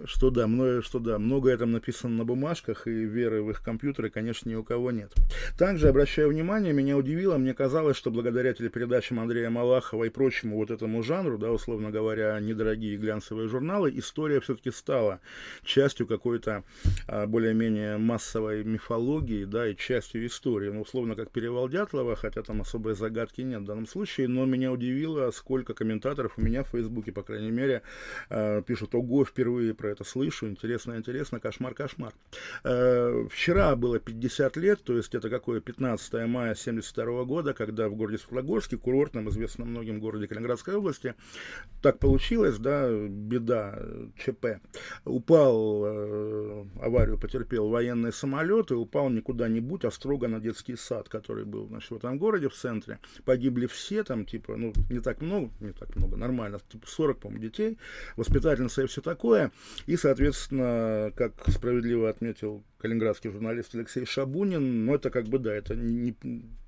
что да, мною, что да, многое там написано на бумажках, и веры в их компьютеры, конечно, ни у кого нет. Также, обращаю внимание, меня удивило, мне казалось, что благодаря телепередачам Андрея Малахова и прочему вот этому жанру, да, условно говоря, недорогие глянцевые журналы, история все-таки стала частью какой-то а, более-менее массовой мифологии, да, и частью истории. Ну, условно, как Перевал Дятлова, хотя там особой загадки нет в данном случае, но меня удивило, сколько комментаторов у меня в Фейсбуке, по крайней мере, а, пишут, ого, впервые про про это слышу. Интересно, интересно, кошмар, кошмар. Э, вчера было 50 лет, то есть это какое 15 мая 72 года, когда в городе Светлогорске, курортном, известном многим городе Калининградской области, так получилось, да, беда, э, ЧП. Упал, э, аварию потерпел военный самолет и упал не куда-нибудь, а строго на детский сад, который был, значит, в этом городе, в центре. Погибли все там, типа, ну, не так много, не так много, нормально, типа 40, по-моему, детей, воспитательница и все такое. И, соответственно, как справедливо отметил калининградский журналист Алексей Шабунин, но это как бы, да, это не,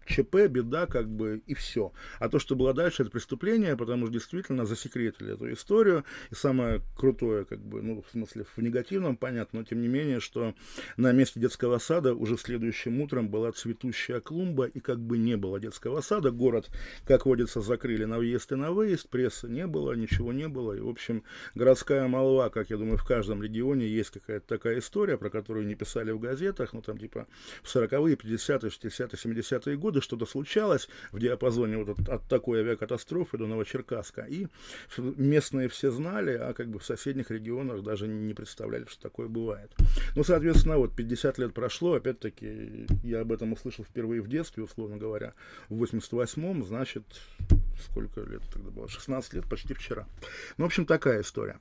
ЧП, беда, как бы, и все. А то, что было дальше, это преступление, потому что действительно засекретили эту историю. И самое крутое, как бы, ну, в смысле, в негативном, понятно, но тем не менее, что на месте детского сада уже следующим утром была цветущая клумба, и как бы не было детского сада. Город, как водится, закрыли на въезд и на выезд, прессы не было, ничего не было. И, в общем, городская молва, как я думаю, в каждом регионе есть какая-то такая история, про которую не писали писали в газетах, ну, там, типа, в 40-е, 50-е, 60-е, 70-е годы что-то случалось в диапазоне вот от, от такой авиакатастрофы до Новочеркасска. И местные все знали, а как бы в соседних регионах даже не представляли, что такое бывает. Ну, соответственно, вот 50 лет прошло, опять-таки, я об этом услышал впервые в детстве, условно говоря, в 88-м, значит, сколько лет тогда было? 16 лет, почти вчера. Ну, в общем, такая история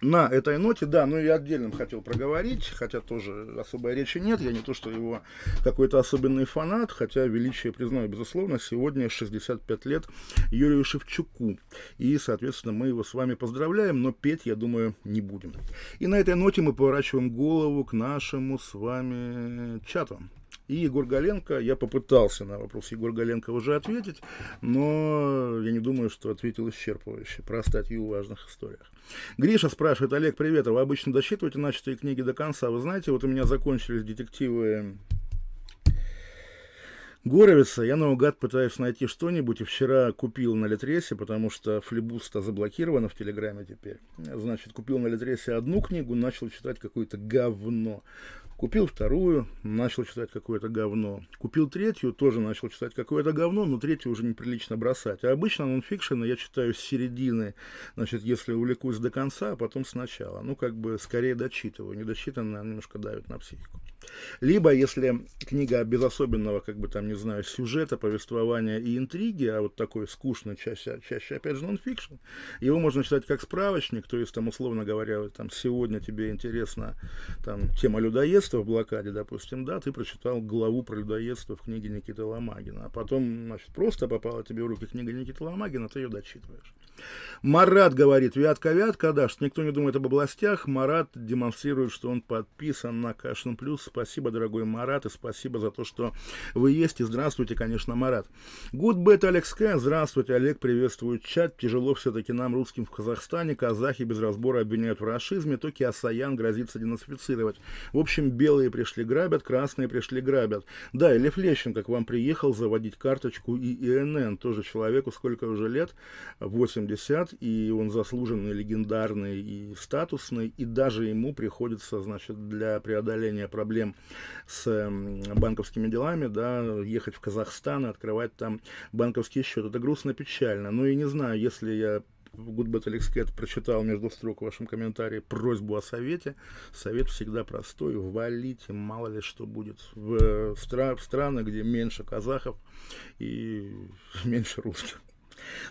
на этой ноте, да, ну и отдельным хотел проговорить, хотя тоже особой речи нет, я не то, что его какой-то особенный фанат, хотя величие признаю, безусловно, сегодня 65 лет Юрию Шевчуку, и, соответственно, мы его с вами поздравляем, но петь, я думаю, не будем. И на этой ноте мы поворачиваем голову к нашему с вами чату. И Егор Галенко, я попытался на вопрос Егора Галенко уже ответить, но я не думаю, что ответил исчерпывающе про статью в важных историях. Гриша спрашивает, Олег, привет, а вы обычно досчитываете начатые книги до конца? Вы знаете, вот у меня закончились детективы Горовица. Я наугад пытаюсь найти что-нибудь. И вчера купил на Литресе, потому что флибуста заблокирована в Телеграме теперь. Значит, купил на Литресе одну книгу, начал читать какое-то говно. Купил вторую, начал читать какое-то говно. Купил третью, тоже начал читать какое-то говно, но третью уже неприлично бросать. А обычно нонфикшены я читаю с середины, значит, если увлекусь до конца, а потом сначала. Ну, как бы скорее дочитываю. Недочитанное немножко давит на психику. Либо, если книга без особенного, как бы там, не знаю, сюжета, повествования и интриги, а вот такой скучный, чаще, чаще опять же, нон-фикшн, его можно читать как справочник, то есть, там, условно говоря, там, сегодня тебе интересна там, тема людоедства в блокаде, допустим, да, ты прочитал главу про людоедство в книге Никиты Ломагина, а потом, значит, просто попала тебе в руки книга Никиты Ломагина, ты ее дочитываешь. Марат говорит, вятка-вятка, да, что никто не думает об областях. Марат демонстрирует, что он подписан на Кашин Плюс. Спасибо, дорогой Марат, и спасибо за то, что вы есть. И здравствуйте, конечно, Марат. Гудбет Алекс К. Здравствуйте, Олег, приветствую чат. Тяжело все-таки нам, русским в Казахстане. Казахи без разбора обвиняют в расизме. То Киасаян грозится денацифицировать. В общем, белые пришли грабят, красные пришли грабят. Да, и Лев Лещенко к вам приехал заводить карточку и ИНН. Тоже человеку сколько уже лет? 8 70, и он заслуженный, легендарный и статусный, и даже ему приходится, значит, для преодоления проблем с эм, банковскими делами, да, ехать в Казахстан и открывать там банковский счет. Это грустно, печально. Ну и не знаю, если я Good Battle прочитал между строк в вашем комментарии просьбу о совете. Совет всегда простой. Валите, мало ли что будет. В, в, э, стра в страны, где меньше казахов и меньше русских.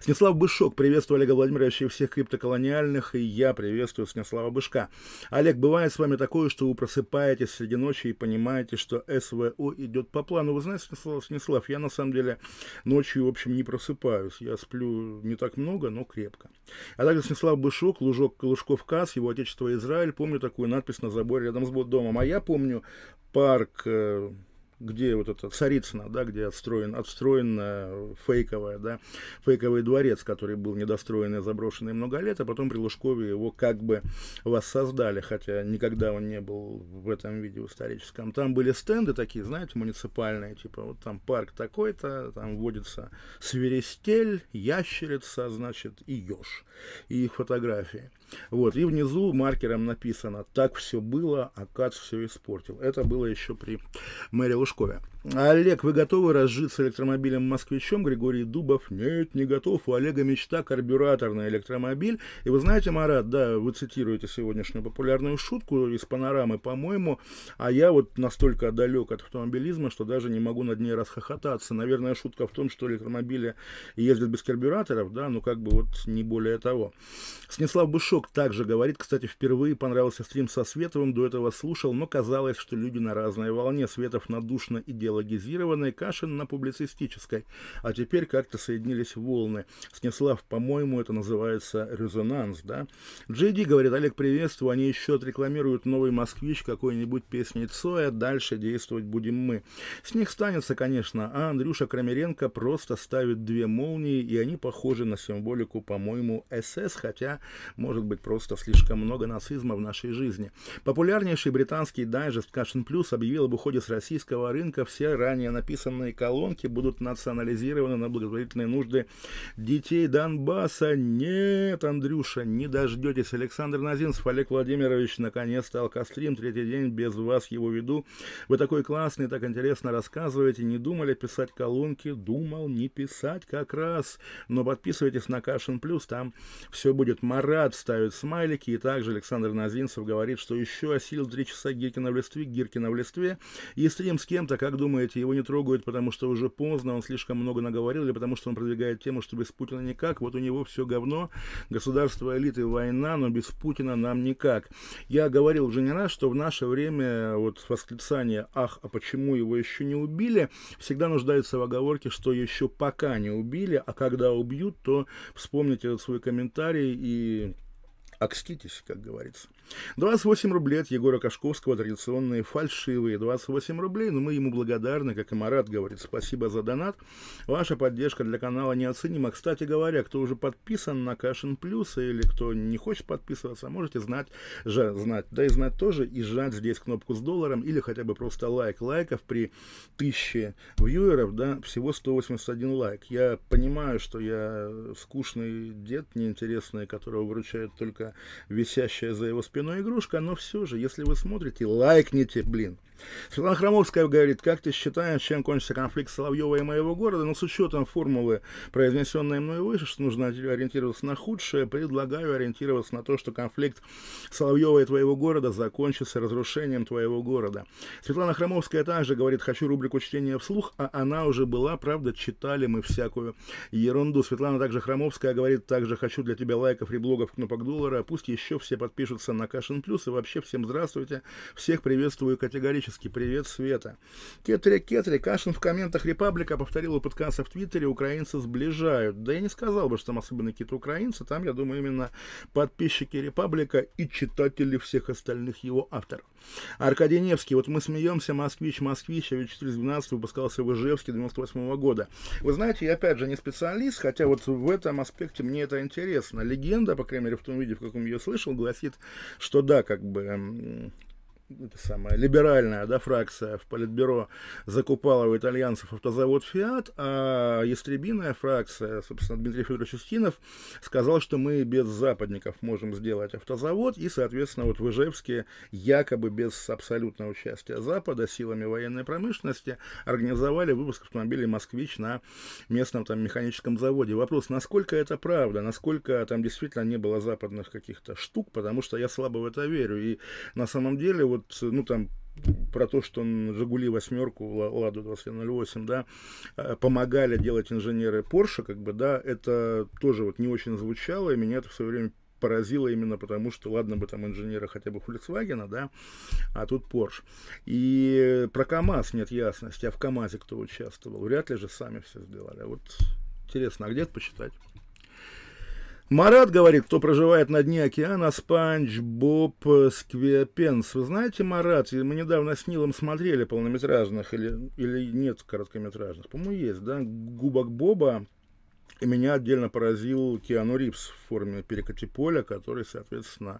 Снеслав Бышок. Приветствую Олега Владимировича и всех криптоколониальных, и я приветствую Снеслава Бышка. Олег, бывает с вами такое, что вы просыпаетесь среди ночи и понимаете, что СВО идет по плану. Вы знаете, Снеслав, Снеслав я на самом деле ночью, в общем, не просыпаюсь. Я сплю не так много, но крепко. А также Снеслав Бышок, Лужок, Лужков Кас, его отечество Израиль. Помню такую надпись на заборе рядом с домом. А я помню парк э, где вот это Царицына, да, где отстроен, отстроен фейковая, да, фейковый дворец, который был недостроен и заброшенный много лет, а потом при Лужкове его как бы воссоздали, хотя никогда он не был в этом виде в историческом. Там были стенды такие, знаете, муниципальные, типа вот там парк такой-то, там вводится свиристель, ящерица, значит, и еж, и их фотографии. Вот, и внизу маркером написано «Так все было, а Кац все испортил». Это было еще при мэре Лужкове. Олег, вы готовы разжиться электромобилем «Москвичом»? Григорий Дубов. Нет, не готов. У Олега мечта – карбюраторный электромобиль. И вы знаете, Марат, да, вы цитируете сегодняшнюю популярную шутку из «Панорамы», по-моему, а я вот настолько далек от автомобилизма, что даже не могу над ней расхохотаться. Наверное, шутка в том, что электромобили ездят без карбюраторов, да, ну как бы вот не более того. Снеслав Бышов Петушок также говорит, кстати, впервые понравился стрим со Световым, до этого слушал, но казалось, что люди на разной волне. Светов надушно идеологизированной, Кашин на публицистической. А теперь как-то соединились волны. Снеслав, по-моему, это называется резонанс, да? Джейди говорит, Олег, приветствую, они еще отрекламируют новый «Москвич» какой-нибудь песней Цоя, дальше действовать будем мы. С них станется, конечно, а Андрюша Крамеренко просто ставит две молнии, и они похожи на символику, по-моему, СС, хотя, может быть просто слишком много нацизма в нашей жизни. Популярнейший британский дайджест Кашин Плюс объявил об уходе с российского рынка. Все ранее написанные колонки будут национализированы на благотворительные нужды детей Донбасса. Нет, Андрюша, не дождетесь. Александр Назинцев, Олег Владимирович, наконец-то Алкастрим. Третий день без вас его веду. Вы такой классный, так интересно рассказываете. Не думали писать колонки? Думал не писать как раз. Но подписывайтесь на Кашин Плюс, там все будет. Марат, ставь ставит смайлики. И также Александр Назинцев говорит, что еще осилил три часа Гиркина в листве, Гиркина в листве. И стрим с кем-то, как думаете, его не трогают, потому что уже поздно, он слишком много наговорил, или потому что он продвигает тему, что без Путина никак. Вот у него все говно, государство элиты, война, но без Путина нам никак. Я говорил уже не раз, что в наше время вот восклицание «Ах, а почему его еще не убили?» всегда нуждается в оговорке, что еще пока не убили, а когда убьют, то вспомните этот свой комментарий и Окститесь, как говорится. 28 рублей от Егора Кашковского, традиционные фальшивые 28 рублей, но мы ему благодарны, как и Марат говорит, спасибо за донат. Ваша поддержка для канала неоценима. Кстати говоря, кто уже подписан на Кашин Плюс или кто не хочет подписываться, можете знать, же знать, да и знать тоже, и жать здесь кнопку с долларом или хотя бы просто лайк. Лайков при 1000 вьюеров, да, всего 181 лайк. Я понимаю, что я скучный дед, неинтересный, которого вручают только висящая за его спиной спиной игрушка, но все же, если вы смотрите, лайкните, блин. Светлана Хромовская говорит, как ты считаешь, чем кончится конфликт Соловьева и моего города? Но ну, с учетом формулы, произнесенной мной выше, что нужно ориентироваться на худшее, предлагаю ориентироваться на то, что конфликт Соловьева и твоего города закончится разрушением твоего города. Светлана Хромовская также говорит, хочу рубрику чтения вслух, а она уже была, правда, читали мы всякую ерунду. Светлана также Хромовская говорит, также хочу для тебя лайков, реблогов, кнопок доллара, пусть еще все подпишутся на Кашин Плюс и вообще всем здравствуйте, всех приветствую категорически всячески. Привет, Света. Кетрик, Кетрик, Кашин в комментах Репаблика повторил у подкаста в Твиттере, украинцы сближают. Да я не сказал бы, что там особенно какие-то украинцы, там, я думаю, именно подписчики Репаблика и читатели всех остальных его авторов. Аркадий Невский, вот мы смеемся, москвич, москвич, а ведь 412 выпускался в Ижевске 98 -го года. Вы знаете, я опять же не специалист, хотя вот в этом аспекте мне это интересно. Легенда, по крайней мере, в том виде, в каком я ее слышал, гласит, что да, как бы это самая либеральная да, фракция в Политбюро закупала у итальянцев автозавод «Фиат», а ястребиная фракция, собственно, Дмитрий Федорович Устинов сказал, что мы без западников можем сделать автозавод, и, соответственно, вот в Ижевске якобы без абсолютного участия Запада силами военной промышленности организовали выпуск автомобилей «Москвич» на местном там механическом заводе. Вопрос, насколько это правда, насколько там действительно не было западных каких-то штук, потому что я слабо в это верю, и на самом деле вот вот, ну, там, про то, что он Жигули восьмерку, Ладу 2108, да, э, помогали делать инженеры Porsche, как бы, да, это тоже вот не очень звучало, и меня это в свое время поразило именно потому, что ладно бы там инженера хотя бы Volkswagen, да, а тут Porsche. И про КАМАЗ нет ясности, а в КАМАЗе кто участвовал? Вряд ли же сами все сделали. А вот интересно, а где это почитать? Марат говорит, кто проживает на дне океана, Спанч, Боб, э, Сквепенс. Вы знаете, Марат, мы недавно с Нилом смотрели полнометражных или, или нет короткометражных. По-моему, есть, да? Губок Боба. И меня отдельно поразил Киану Рипс в форме перекати поля, который, соответственно,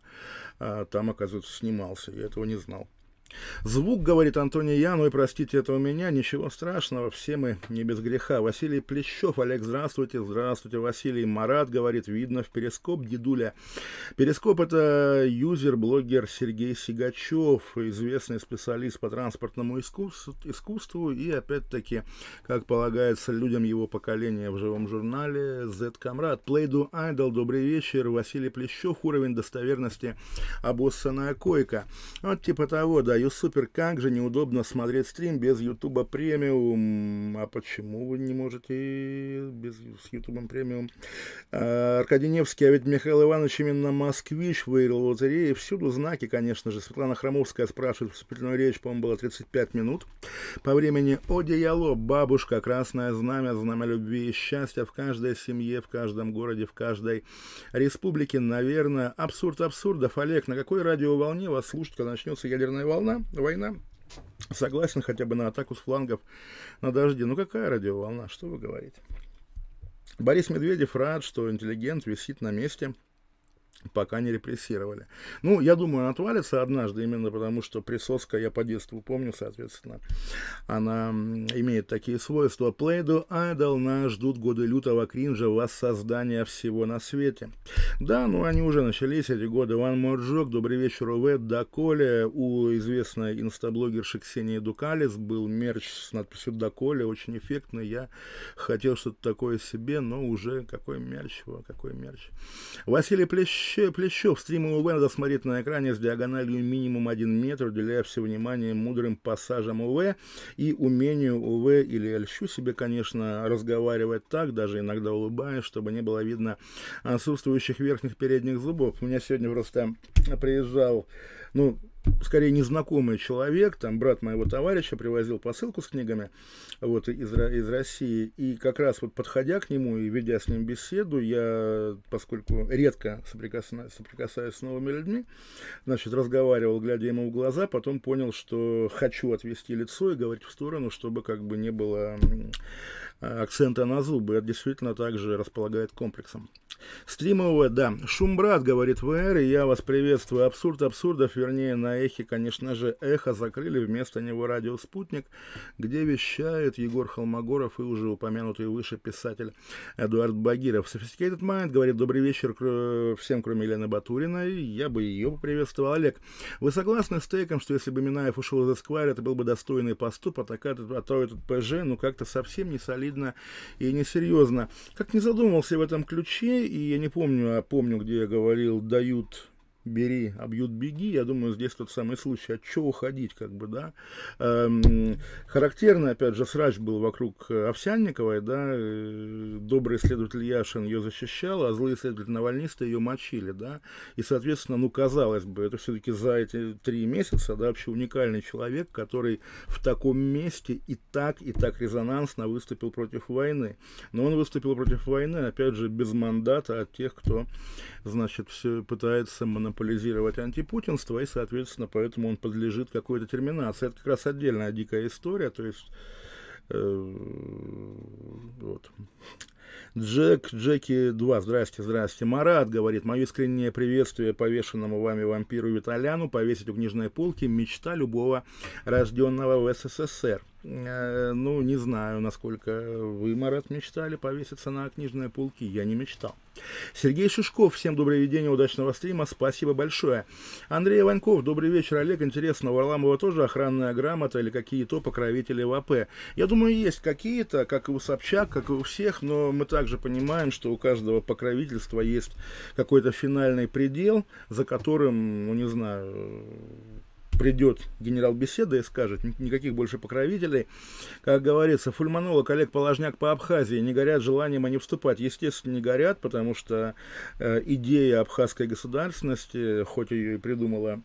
э, там, оказывается, снимался. Я этого не знал. Звук, говорит Антоний Ян, ой, простите, это у меня, ничего страшного, все мы не без греха. Василий Плещев, Олег, здравствуйте, здравствуйте, Василий Марат, говорит, видно в Перископ, дедуля. Перископ это юзер-блогер Сергей Сигачев, известный специалист по транспортному искусству и, опять-таки, как полагается людям его поколения в живом журнале, Z Камрад. Плейду Айдол, добрый вечер, Василий Плещев, уровень достоверности обоссанная койка. Вот типа того, да, Даю супер, как же неудобно смотреть стрим без Ютуба премиум. А почему вы не можете без с Ютубом премиум? А, Аркадий Невский, а ведь Михаил Иванович именно москвич выиграл в лотерее. Всюду знаки, конечно же. Светлана Хромовская спрашивает вступительную речь, по-моему, было 35 минут. По времени одеяло, бабушка, красное знамя, знамя любви и счастья в каждой семье, в каждом городе, в каждой республике. Наверное, абсурд абсурдов. Олег, на какой радиоволне вас слушать, когда начнется ядерная волна? радиоволна, война. Согласен хотя бы на атаку с флангов на дожди. Ну какая радиоволна, что вы говорите? Борис Медведев рад, что интеллигент висит на месте пока не репрессировали. Ну, я думаю, она отвалится однажды, именно потому что присоска, я по детству помню, соответственно, она имеет такие свойства. Плейду Айдол нас ждут годы лютого кринжа, воссоздания всего на свете. Да, ну они уже начались, эти годы. Ван Морджок, добрый вечер, Увет, Доколе. У известной инстаблогерши Ксении Дукалис был мерч с надписью Доколе, очень эффектный. Я хотел что-то такое себе, но уже какой мерч, какой мерч. Василий Плещ Вращая плечо, в стриме УВ смотреть на экране с диагональю минимум 1 метр, уделяя все внимание мудрым пассажам УВ и умению УВ или альщу себе, конечно, разговаривать так, даже иногда улыбаясь, чтобы не было видно отсутствующих верхних передних зубов. У меня сегодня просто приезжал, ну, скорее незнакомый человек, там брат моего товарища привозил посылку с книгами вот, из, из России, и как раз вот подходя к нему и ведя с ним беседу, я, поскольку редко соприкасаюсь, соприкасаюсь с новыми людьми, значит, разговаривал, глядя ему в глаза, потом понял, что хочу отвести лицо и говорить в сторону, чтобы как бы не было акцента на зубы. Это действительно также располагает комплексом. Стримовое, да. Шумбрат, говорит ВР, и я вас приветствую. Абсурд абсурдов, вернее, на эхе, конечно же, эхо закрыли вместо него радиоспутник, где вещает Егор Холмогоров и уже упомянутый выше писатель Эдуард Багиров. Sophisticated Mind говорит «Добрый вечер э, всем, кроме Елены Батуриной». Я бы ее поприветствовал. Олег, вы согласны с Тейком, что если бы Минаев ушел из Эсквайра, это был бы достойный поступок, а, а то этот ПЖ, ну, как-то совсем не солидно и несерьезно. Как не задумывался в этом ключе, и я не помню, а помню, где я говорил, дают бери, а бьют беги. Я думаю, здесь тот самый случай, от чего уходить, как бы, да. Эм, характерно, опять же, срач был вокруг э, Овсянниковой, да, э, добрый следователь Яшин ее защищал, а злые следователи Навальниста ее мочили, да, и, соответственно, ну, казалось бы, это все-таки за эти три месяца, да, вообще уникальный человек, который в таком месте и так, и так резонансно выступил против войны, но он выступил против войны, опять же, без мандата от тех, кто, значит, все пытается монополизировать популяризировать антипутинство, и, соответственно, поэтому он подлежит какой-то терминации. Это как раз отдельная дикая история, то есть... Э, вот. Джек, Джеки 2, здрасте, здрасте. Марат говорит, мое искреннее приветствие повешенному вами вампиру Виталяну, повесить у книжной полки, мечта любого рожденного в СССР. Э, ну, не знаю, насколько вы, Марат, мечтали повеситься на книжной полке, я не мечтал. Сергей Шишков, всем доброе видение, удачного стрима, спасибо большое. Андрей Иванков, добрый вечер, Олег, интересно, у Варламова тоже охранная грамота или какие-то покровители ВАП? Я думаю, есть какие-то, как и у Собчак, как и у всех, но мы также понимаем, что у каждого покровительства есть какой-то финальный предел, за которым, ну не знаю, придет генерал беседы и скажет, никаких больше покровителей. Как говорится, фульманолог Олег Положняк по Абхазии не горят желанием они вступать. Естественно, не горят, потому что э, идея абхазской государственности, хоть ее и придумала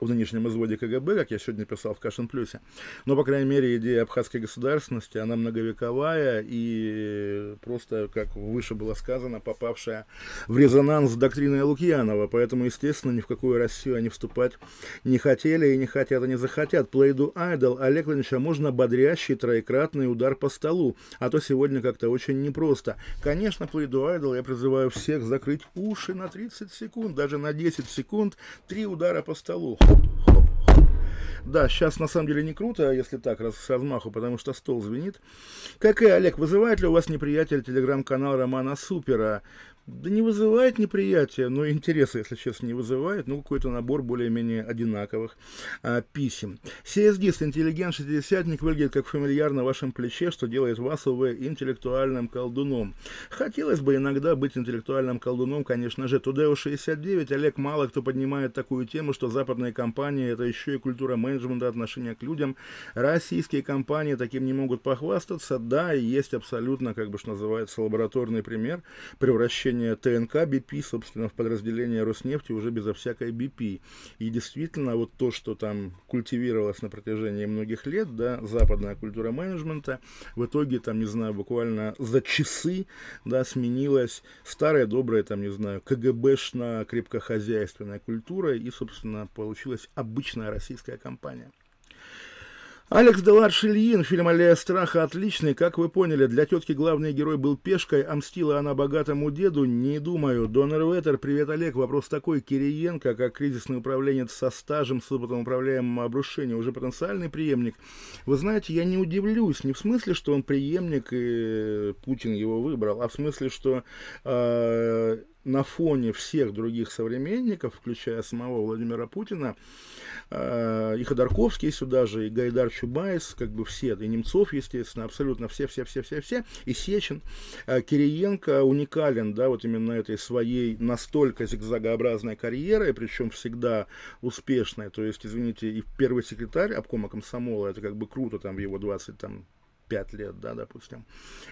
в нынешнем изводе КГБ, как я сегодня писал в Кашин Плюсе. Но, по крайней мере, идея абхазской государственности, она многовековая и просто, как выше было сказано, попавшая в резонанс с доктриной Лукьянова. Поэтому, естественно, ни в какую Россию они вступать не хотели и не хотят, и не захотят. Плейду Айдол Олег Владимировича можно бодрящий троекратный удар по столу, а то сегодня как-то очень непросто. Конечно, Плейду Айдол я призываю всех закрыть уши на 30 секунд, даже на 10 секунд, три удара по столу. Да, сейчас на самом деле не круто, если так, раз с размаху, потому что стол звенит. Как и Олег, вызывает ли у вас неприятель телеграм-канал Романа Супера? Да не вызывает неприятия, но интереса, если честно, не вызывает. Ну, какой-то набор более-менее одинаковых а, писем. CSDist интеллигент шестидесятник выглядит как фамильяр на вашем плече, что делает вас, увы, интеллектуальным колдуном. Хотелось бы иногда быть интеллектуальным колдуном, конечно же. Тудео 69, Олег, мало кто поднимает такую тему, что западные компании – это еще и культура менеджмента, отношения к людям. Российские компании таким не могут похвастаться. Да, и есть абсолютно, как бы, что называется, лабораторный пример превращения подразделение ТНК БП, собственно, в подразделение Роснефти уже безо всякой БП. И действительно, вот то, что там культивировалось на протяжении многих лет, да, западная культура менеджмента, в итоге, там, не знаю, буквально за часы, да, сменилась старая добрая, там, не знаю, КГБшная крепкохозяйственная культура, и, собственно, получилась обычная российская компания. Алекс Делар Шильин фильм фильме «Аллея страха» отличный. Как вы поняли, для тетки главный герой был пешкой, а мстила она богатому деду, не думаю. Донор Веттер, привет, Олег. Вопрос такой. Кириенко, как кризисный управленец со стажем, с опытом управляемого обрушения, уже потенциальный преемник. Вы знаете, я не удивлюсь. Не в смысле, что он преемник, и Путин его выбрал, а в смысле, что э, на фоне всех других современников, включая самого Владимира Путина, э, и Ходорковский сюда же, и Гайдар Чубайс, как бы все, и Немцов, естественно, абсолютно все-все-все-все-все, и Сечин. Э, Кириенко уникален, да, вот именно этой своей настолько зигзагообразной карьерой, причем всегда успешной, то есть, извините, и первый секретарь обкома комсомола, это как бы круто там в его 20 там 35 лет, да, допустим.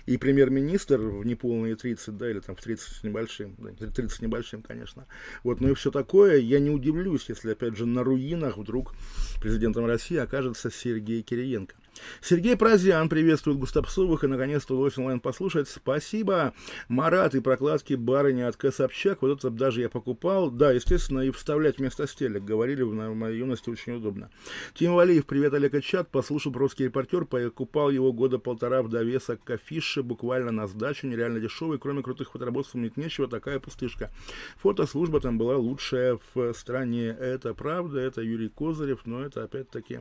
И премьер-министр в неполные 30, да, или там в 30 с небольшим, да, 30 с небольшим, конечно. Вот, ну и все такое. Я не удивлюсь, если, опять же, на руинах вдруг президентом России окажется Сергей Кириенко. Сергей Прозян приветствует Густапсовых и наконец-то удалось онлайн послушать. Спасибо. Марат и прокладки барыни от К. Вот это даже я покупал. Да, естественно, и вставлять вместо стелек. Говорили, в моей юности очень удобно. Тим Валиев, привет, Олег и чат. Послушал русский репортер, покупал его года полтора в довесок к афише, буквально на сдачу, нереально дешевый, кроме крутых фоторабот вспомнить нечего, такая пустышка. Фотослужба там была лучшая в стране, это правда, это Юрий Козырев, но это опять-таки,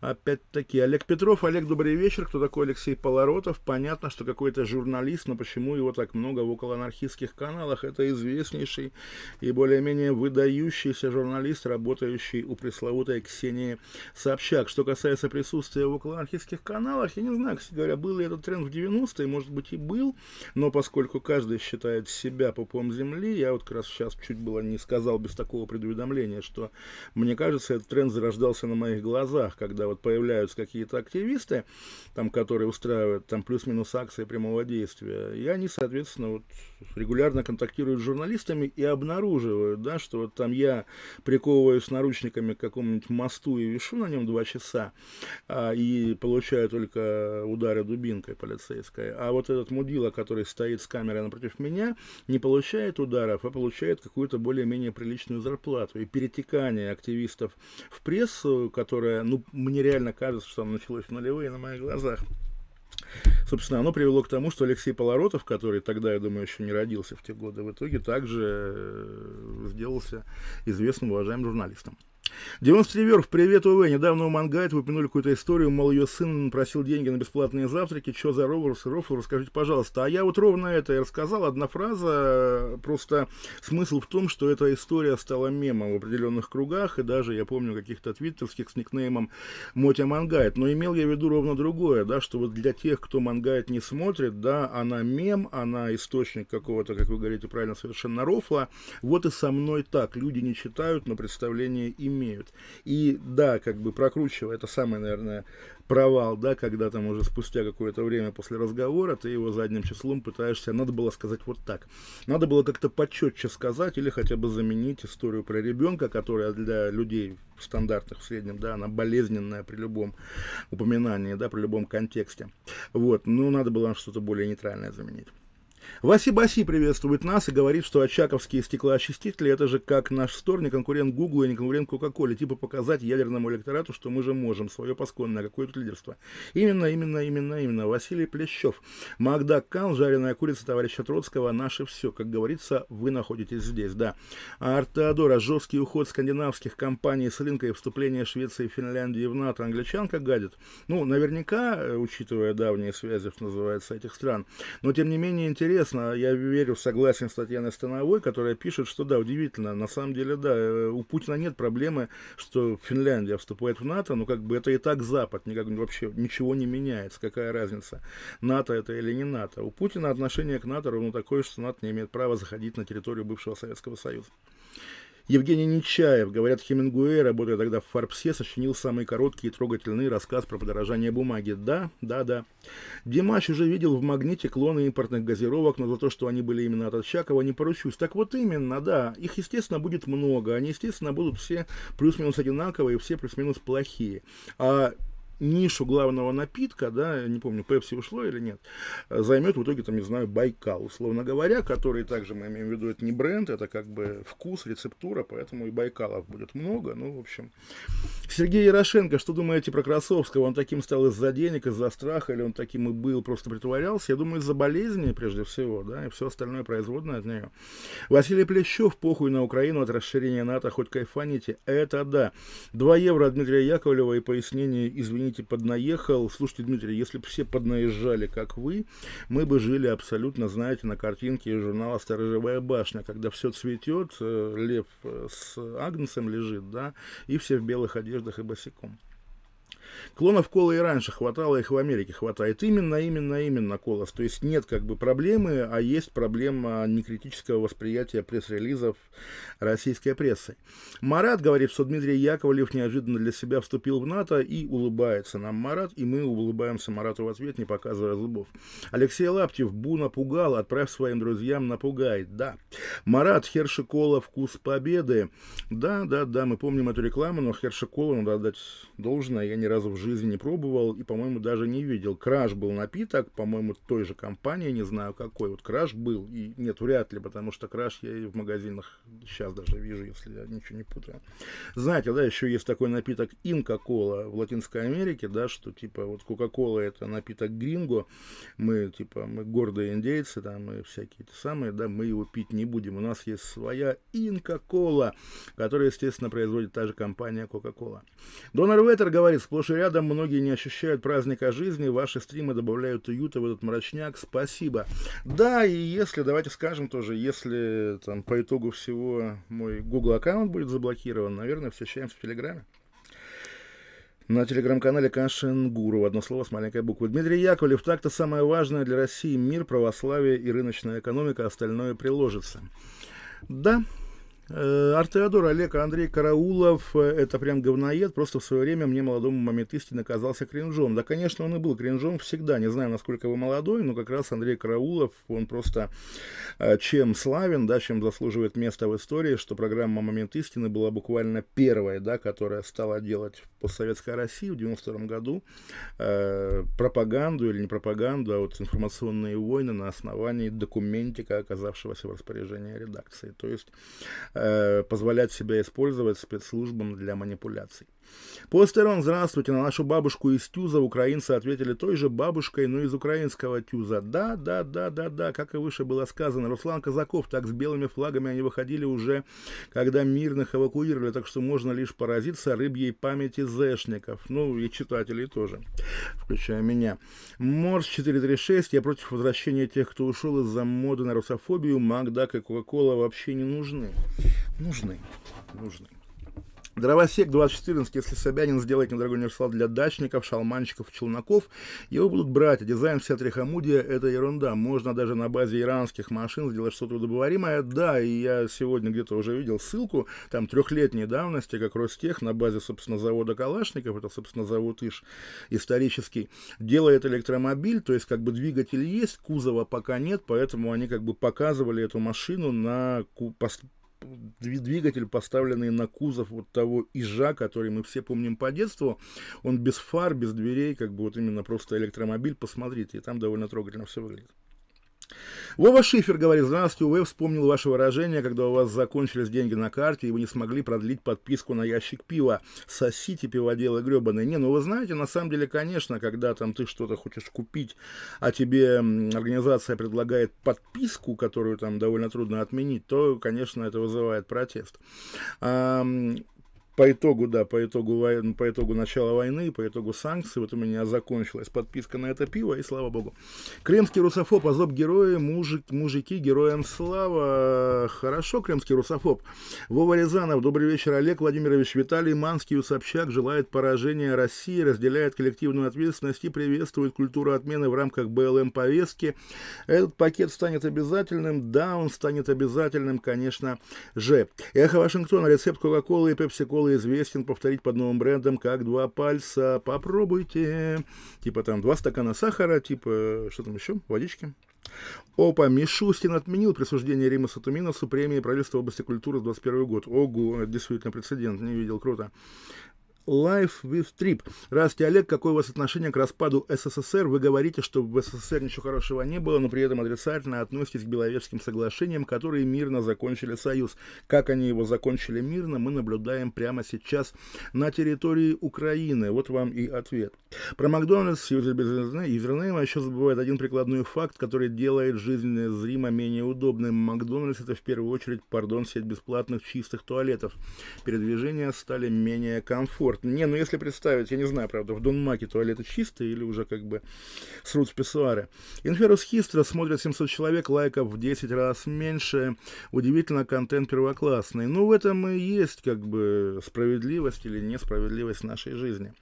опять-таки Олег Петров Петров, Олег, добрый вечер. Кто такой Алексей Полоротов? Понятно, что какой-то журналист, но почему его так много в околоанархистских каналах? Это известнейший и более-менее выдающийся журналист, работающий у пресловутой Ксении Собчак. Что касается присутствия в околоанархистских каналах, я не знаю, кстати говоря, был ли этот тренд в 90-е, может быть и был, но поскольку каждый считает себя попом земли, я вот как раз сейчас чуть было не сказал без такого предуведомления, что мне кажется, этот тренд зарождался на моих глазах, когда вот появляются какие-то активисты, там, которые устраивают там плюс-минус акции прямого действия, и они, соответственно, вот, регулярно контактируют с журналистами и обнаруживают, да, что вот там я приковываюсь наручниками к какому-нибудь мосту и вешу на нем два часа, а, и получаю только удары дубинкой полицейской, а вот этот мудила, который стоит с камерой напротив меня, не получает ударов, а получает какую-то более-менее приличную зарплату. И перетекание активистов в прессу, которая, ну, мне реально кажется, что она началась вырвались нулевые на моих глазах. Собственно, оно привело к тому, что Алексей Полоротов, который тогда, я думаю, еще не родился в те годы, в итоге также э, сделался известным уважаемым журналистом. 90 верф, привет, УВ. Недавно у Мангайт упомянули какую-то историю, мол, ее сын просил деньги на бесплатные завтраки. Что за Роверс и Рофл, расскажите, пожалуйста. А я вот ровно это и рассказал. Одна фраза, э, просто смысл в том, что эта история стала мемом в определенных кругах, и даже, я помню, каких-то твиттерских с никнеймом Мотя Мангайт. Но имел я в виду ровно другое, да, что вот для тех, кто Мангайт не смотрит, да, она мем, она источник какого-то, как вы говорите правильно, совершенно рофла. Вот и со мной так. Люди не читают, но представление им имеют. И да, как бы прокручивая, это самый, наверное, провал, да, когда там уже спустя какое-то время после разговора ты его задним числом пытаешься, надо было сказать вот так. Надо было как-то почетче сказать или хотя бы заменить историю про ребенка, которая для людей стандартных в среднем, да, она болезненная при любом упоминании, да, при любом контексте. Вот, ну, надо было что-то более нейтральное заменить. Васи-Баси приветствует нас и говорит, что очаковские стеклоочистители – это же как наш стор, не конкурент Гуглу и не конкурент Кока-Коле. Типа показать ядерному электорату, что мы же можем, свое посконное, какое тут лидерство. Именно, именно, именно, именно. Василий Плещев. Магда Кан, жареная курица товарища Троцкого, наше все. Как говорится, вы находитесь здесь, да. Артеодора, жесткий уход скандинавских компаний с рынка и вступление Швеции и Финляндии в НАТО. Англичанка гадит. Ну, наверняка, э, учитывая давние связи, что называется, этих стран. Но, тем не менее, интересно интересно, а я верю, согласен с Татьяной Становой, которая пишет, что да, удивительно, на самом деле, да, э, у Путина нет проблемы, что Финляндия вступает в НАТО, но как бы это и так Запад, никак вообще ничего не меняется, какая разница, НАТО это или не НАТО. У Путина отношение к НАТО ровно такое, что НАТО не имеет права заходить на территорию бывшего Советского Союза. Евгений Нечаев, говорят, Хемингуэй, работая а тогда в Фарбсе, сочинил самый короткий и трогательный рассказ про подорожание бумаги. Да, да, да. Димаш уже видел в «Магните» клоны импортных газировок, но за то, что они были именно от Очакова, не поручусь. Так вот именно, да. Их, естественно, будет много. Они, естественно, будут все плюс-минус одинаковые, все плюс-минус плохие. А нишу главного напитка, да, не помню, Пепси ушло или нет, э, займет в итоге, там, не знаю, Байкал, условно говоря, который также мы имеем в виду, это не бренд, это как бы вкус, рецептура, поэтому и Байкалов будет много, ну, в общем. Сергей Ярошенко, что думаете про Красовского? Он таким стал из-за денег, из-за страха, или он таким и был, просто притворялся? Я думаю, из-за болезни, прежде всего, да, и все остальное производное от нее. Василий Плещев, похуй на Украину от расширения НАТО, хоть кайфаните, это да. 2 евро Дмитрия Яковлева и пояснение, извините, извините, поднаехал. Слушайте, Дмитрий, если бы все поднаезжали, как вы, мы бы жили абсолютно, знаете, на картинке из журнала «Сторожевая башня», когда все цветет, э, лев э, с Агнцем лежит, да, и все в белых одеждах и босиком. Клонов кола и раньше хватало, их в Америке хватает. Именно, именно, именно колов. То есть нет как бы проблемы, а есть проблема некритического восприятия пресс-релизов российской прессы. Марат говорит, что Дмитрий Яковлев неожиданно для себя вступил в НАТО и улыбается нам Марат, и мы улыбаемся Марату в ответ, не показывая зубов. Алексей Лаптев, Бу напугал, отправь своим друзьям, напугает, да. Марат, Хершикола, вкус победы. Да, да, да, мы помним эту рекламу, но Хершикола надо отдать должное, я не раз разу в жизни не пробовал и, по-моему, даже не видел. Краш был напиток, по-моему, той же компании, не знаю какой. Вот краш был, и нет, вряд ли, потому что краш я и в магазинах сейчас даже вижу, если я ничего не путаю. Знаете, да, еще есть такой напиток инка-кола в Латинской Америке, да, что типа вот кока-кола это напиток гринго, мы типа мы гордые индейцы, там и всякие то самые, да, мы его пить не будем. У нас есть своя инка-кола, которая, естественно, производит та же компания Кока-Кола. Донор Веттер говорит, сплошь же рядом многие не ощущают праздника жизни, ваши стримы добавляют уюта в этот мрачняк, спасибо. Да, и если, давайте скажем тоже, если там по итогу всего мой Google аккаунт будет заблокирован, наверное, встречаемся в Телеграме. На телеграм-канале Кашин Гуру. Одно слово с маленькой буквы. Дмитрий Яковлев. Так-то самое важное для России – мир, православие и рыночная экономика. Остальное приложится. Да, Э, Артеодор, Олег, Андрей Караулов, э, это прям говноед, просто в свое время мне, молодому Маметыстин, оказался кринжом. Да, конечно, он и был кринжом всегда, не знаю, насколько вы молодой, но как раз Андрей Караулов, он просто э, чем славен, да, чем заслуживает места в истории, что программа «Момент истины» была буквально первая, да, которая стала делать в постсоветской России в 92 году э, пропаганду или не пропаганду, а вот информационные войны на основании документика, оказавшегося в распоряжении редакции. То есть Э, позволять себя использовать спецслужбам для манипуляций. После «Здравствуйте, на нашу бабушку из Тюза» украинцы ответили той же бабушкой, но из украинского Тюза. Да, да, да, да, да, как и выше было сказано, Руслан Казаков, так с белыми флагами они выходили уже, когда мирных эвакуировали, так что можно лишь поразиться рыбьей памяти зэшников, ну и читателей тоже, включая меня. Морс 436, я против возвращения тех, кто ушел из-за моды на русофобию, Макдак и Кока-Кола вообще не нужны. Нужны, нужны. Дровосек 2014, если Собянин сделает недорогой универсал для дачников, шалманщиков, челноков, его будут брать, дизайн вся трихомудия – это ерунда. Можно даже на базе иранских машин сделать что-то удобоваримое. Да, и я сегодня где-то уже видел ссылку, там трехлетней давности, как Ростех на базе, собственно, завода Калашников, это, собственно, завод Иш исторический, делает электромобиль, то есть как бы двигатель есть, кузова пока нет, поэтому они как бы показывали эту машину на двигатель, поставленный на кузов вот того ижа, который мы все помним по детству. Он без фар, без дверей, как бы вот именно просто электромобиль. Посмотрите, и там довольно трогательно все выглядит. Вова Шифер говорит, здравствуйте, УВ вспомнил ваше выражение, когда у вас закончились деньги на карте, и вы не смогли продлить подписку на ящик пива. Сосите пиводелы гребаные. Не, ну вы знаете, на самом деле, конечно, когда там ты что-то хочешь купить, а тебе организация предлагает подписку, которую там довольно трудно отменить, то, конечно, это вызывает протест по итогу, да, по итогу, войн, ну, по итогу начала войны, по итогу санкций, вот у меня закончилась подписка на это пиво, и слава богу. Кремский русофоб, азоб герои, мужик, мужики, героям слава. Хорошо, кремский русофоб. Вова Рязанов, добрый вечер, Олег Владимирович, Виталий Манский, Усопчак желает поражения России, разделяет коллективную ответственность и приветствует культуру отмены в рамках БЛМ-повестки. Этот пакет станет обязательным, да, он станет обязательным, конечно же. Эхо Вашингтона, рецепт Кока-Колы и Пепси-Колы известен повторить под новым брендом как «Два пальца, попробуйте». Типа там два стакана сахара, типа что там еще, водички. Опа, Мишустин отменил присуждение Рима Туминосу премии правительства области культуры в 21 год. Огу, действительно прецедент, не видел, круто. Life with Trip. Здравствуйте, Олег. Какое у вас отношение к распаду СССР? Вы говорите, что в СССР ничего хорошего не было, но при этом отрицательно относитесь к Беловежским соглашениям, которые мирно закончили Союз. Как они его закончили мирно, мы наблюдаем прямо сейчас на территории Украины. Вот вам и ответ. Про Макдональдс с юзернейма еще забывает один прикладной факт, который делает жизнь зримо менее удобной. Макдональдс это в первую очередь, пардон, сеть бесплатных чистых туалетов. Передвижения стали менее комфортными комфортно. Не, ну если представить, я не знаю, правда, в Дунмаке туалеты чистые или уже как бы срут в писсуары. Инферус Хистра смотрят 700 человек, лайков в 10 раз меньше. Удивительно, контент первоклассный. Ну, в этом и есть как бы справедливость или несправедливость нашей жизни.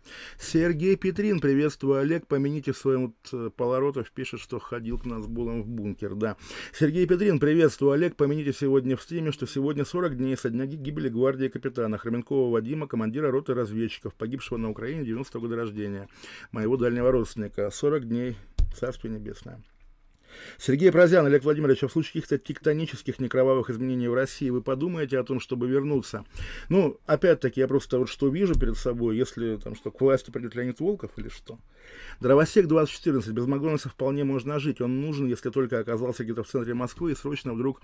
Сергей Петрин, приветствую, Олег, помяните своим вот э, Полоротов, пишет, что ходил к нас булом в бункер, да. Сергей Петрин, приветствую, Олег, помяните сегодня в стриме, что сегодня 40 дней со дня гибели гвардии капитана Хроменкова Вадима, командира роты развития разведчиков, погибшего на Украине 90-го года рождения, моего дальнего родственника. 40 дней. Царствие небесное. Сергей Прозян, Олег Владимирович, а в случае каких-то тектонических некровавых изменений в России вы подумаете о том, чтобы вернуться? Ну, опять-таки, я просто вот что вижу перед собой, если там что, к власти придет Леонид Волков или что? Дровосек 2014, без Макдональдса вполне можно жить, он нужен, если только оказался где-то в центре Москвы и срочно вдруг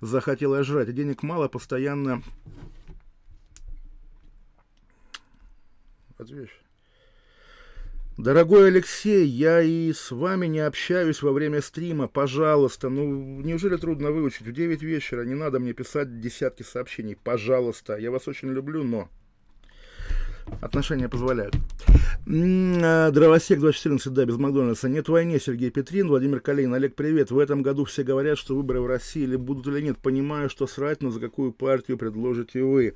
захотел жрать. Денег мало, постоянно отвечу. Дорогой Алексей, я и с вами не общаюсь во время стрима, пожалуйста. Ну, неужели трудно выучить? В 9 вечера не надо мне писать десятки сообщений. Пожалуйста, я вас очень люблю, но... Отношения позволяют. А, Дровосек 214, да, без Макдональдса. Нет войне, Сергей Петрин, Владимир Калин. Олег, привет. В этом году все говорят, что выборы в России или будут или нет. Понимаю, что срать, но за какую партию предложите вы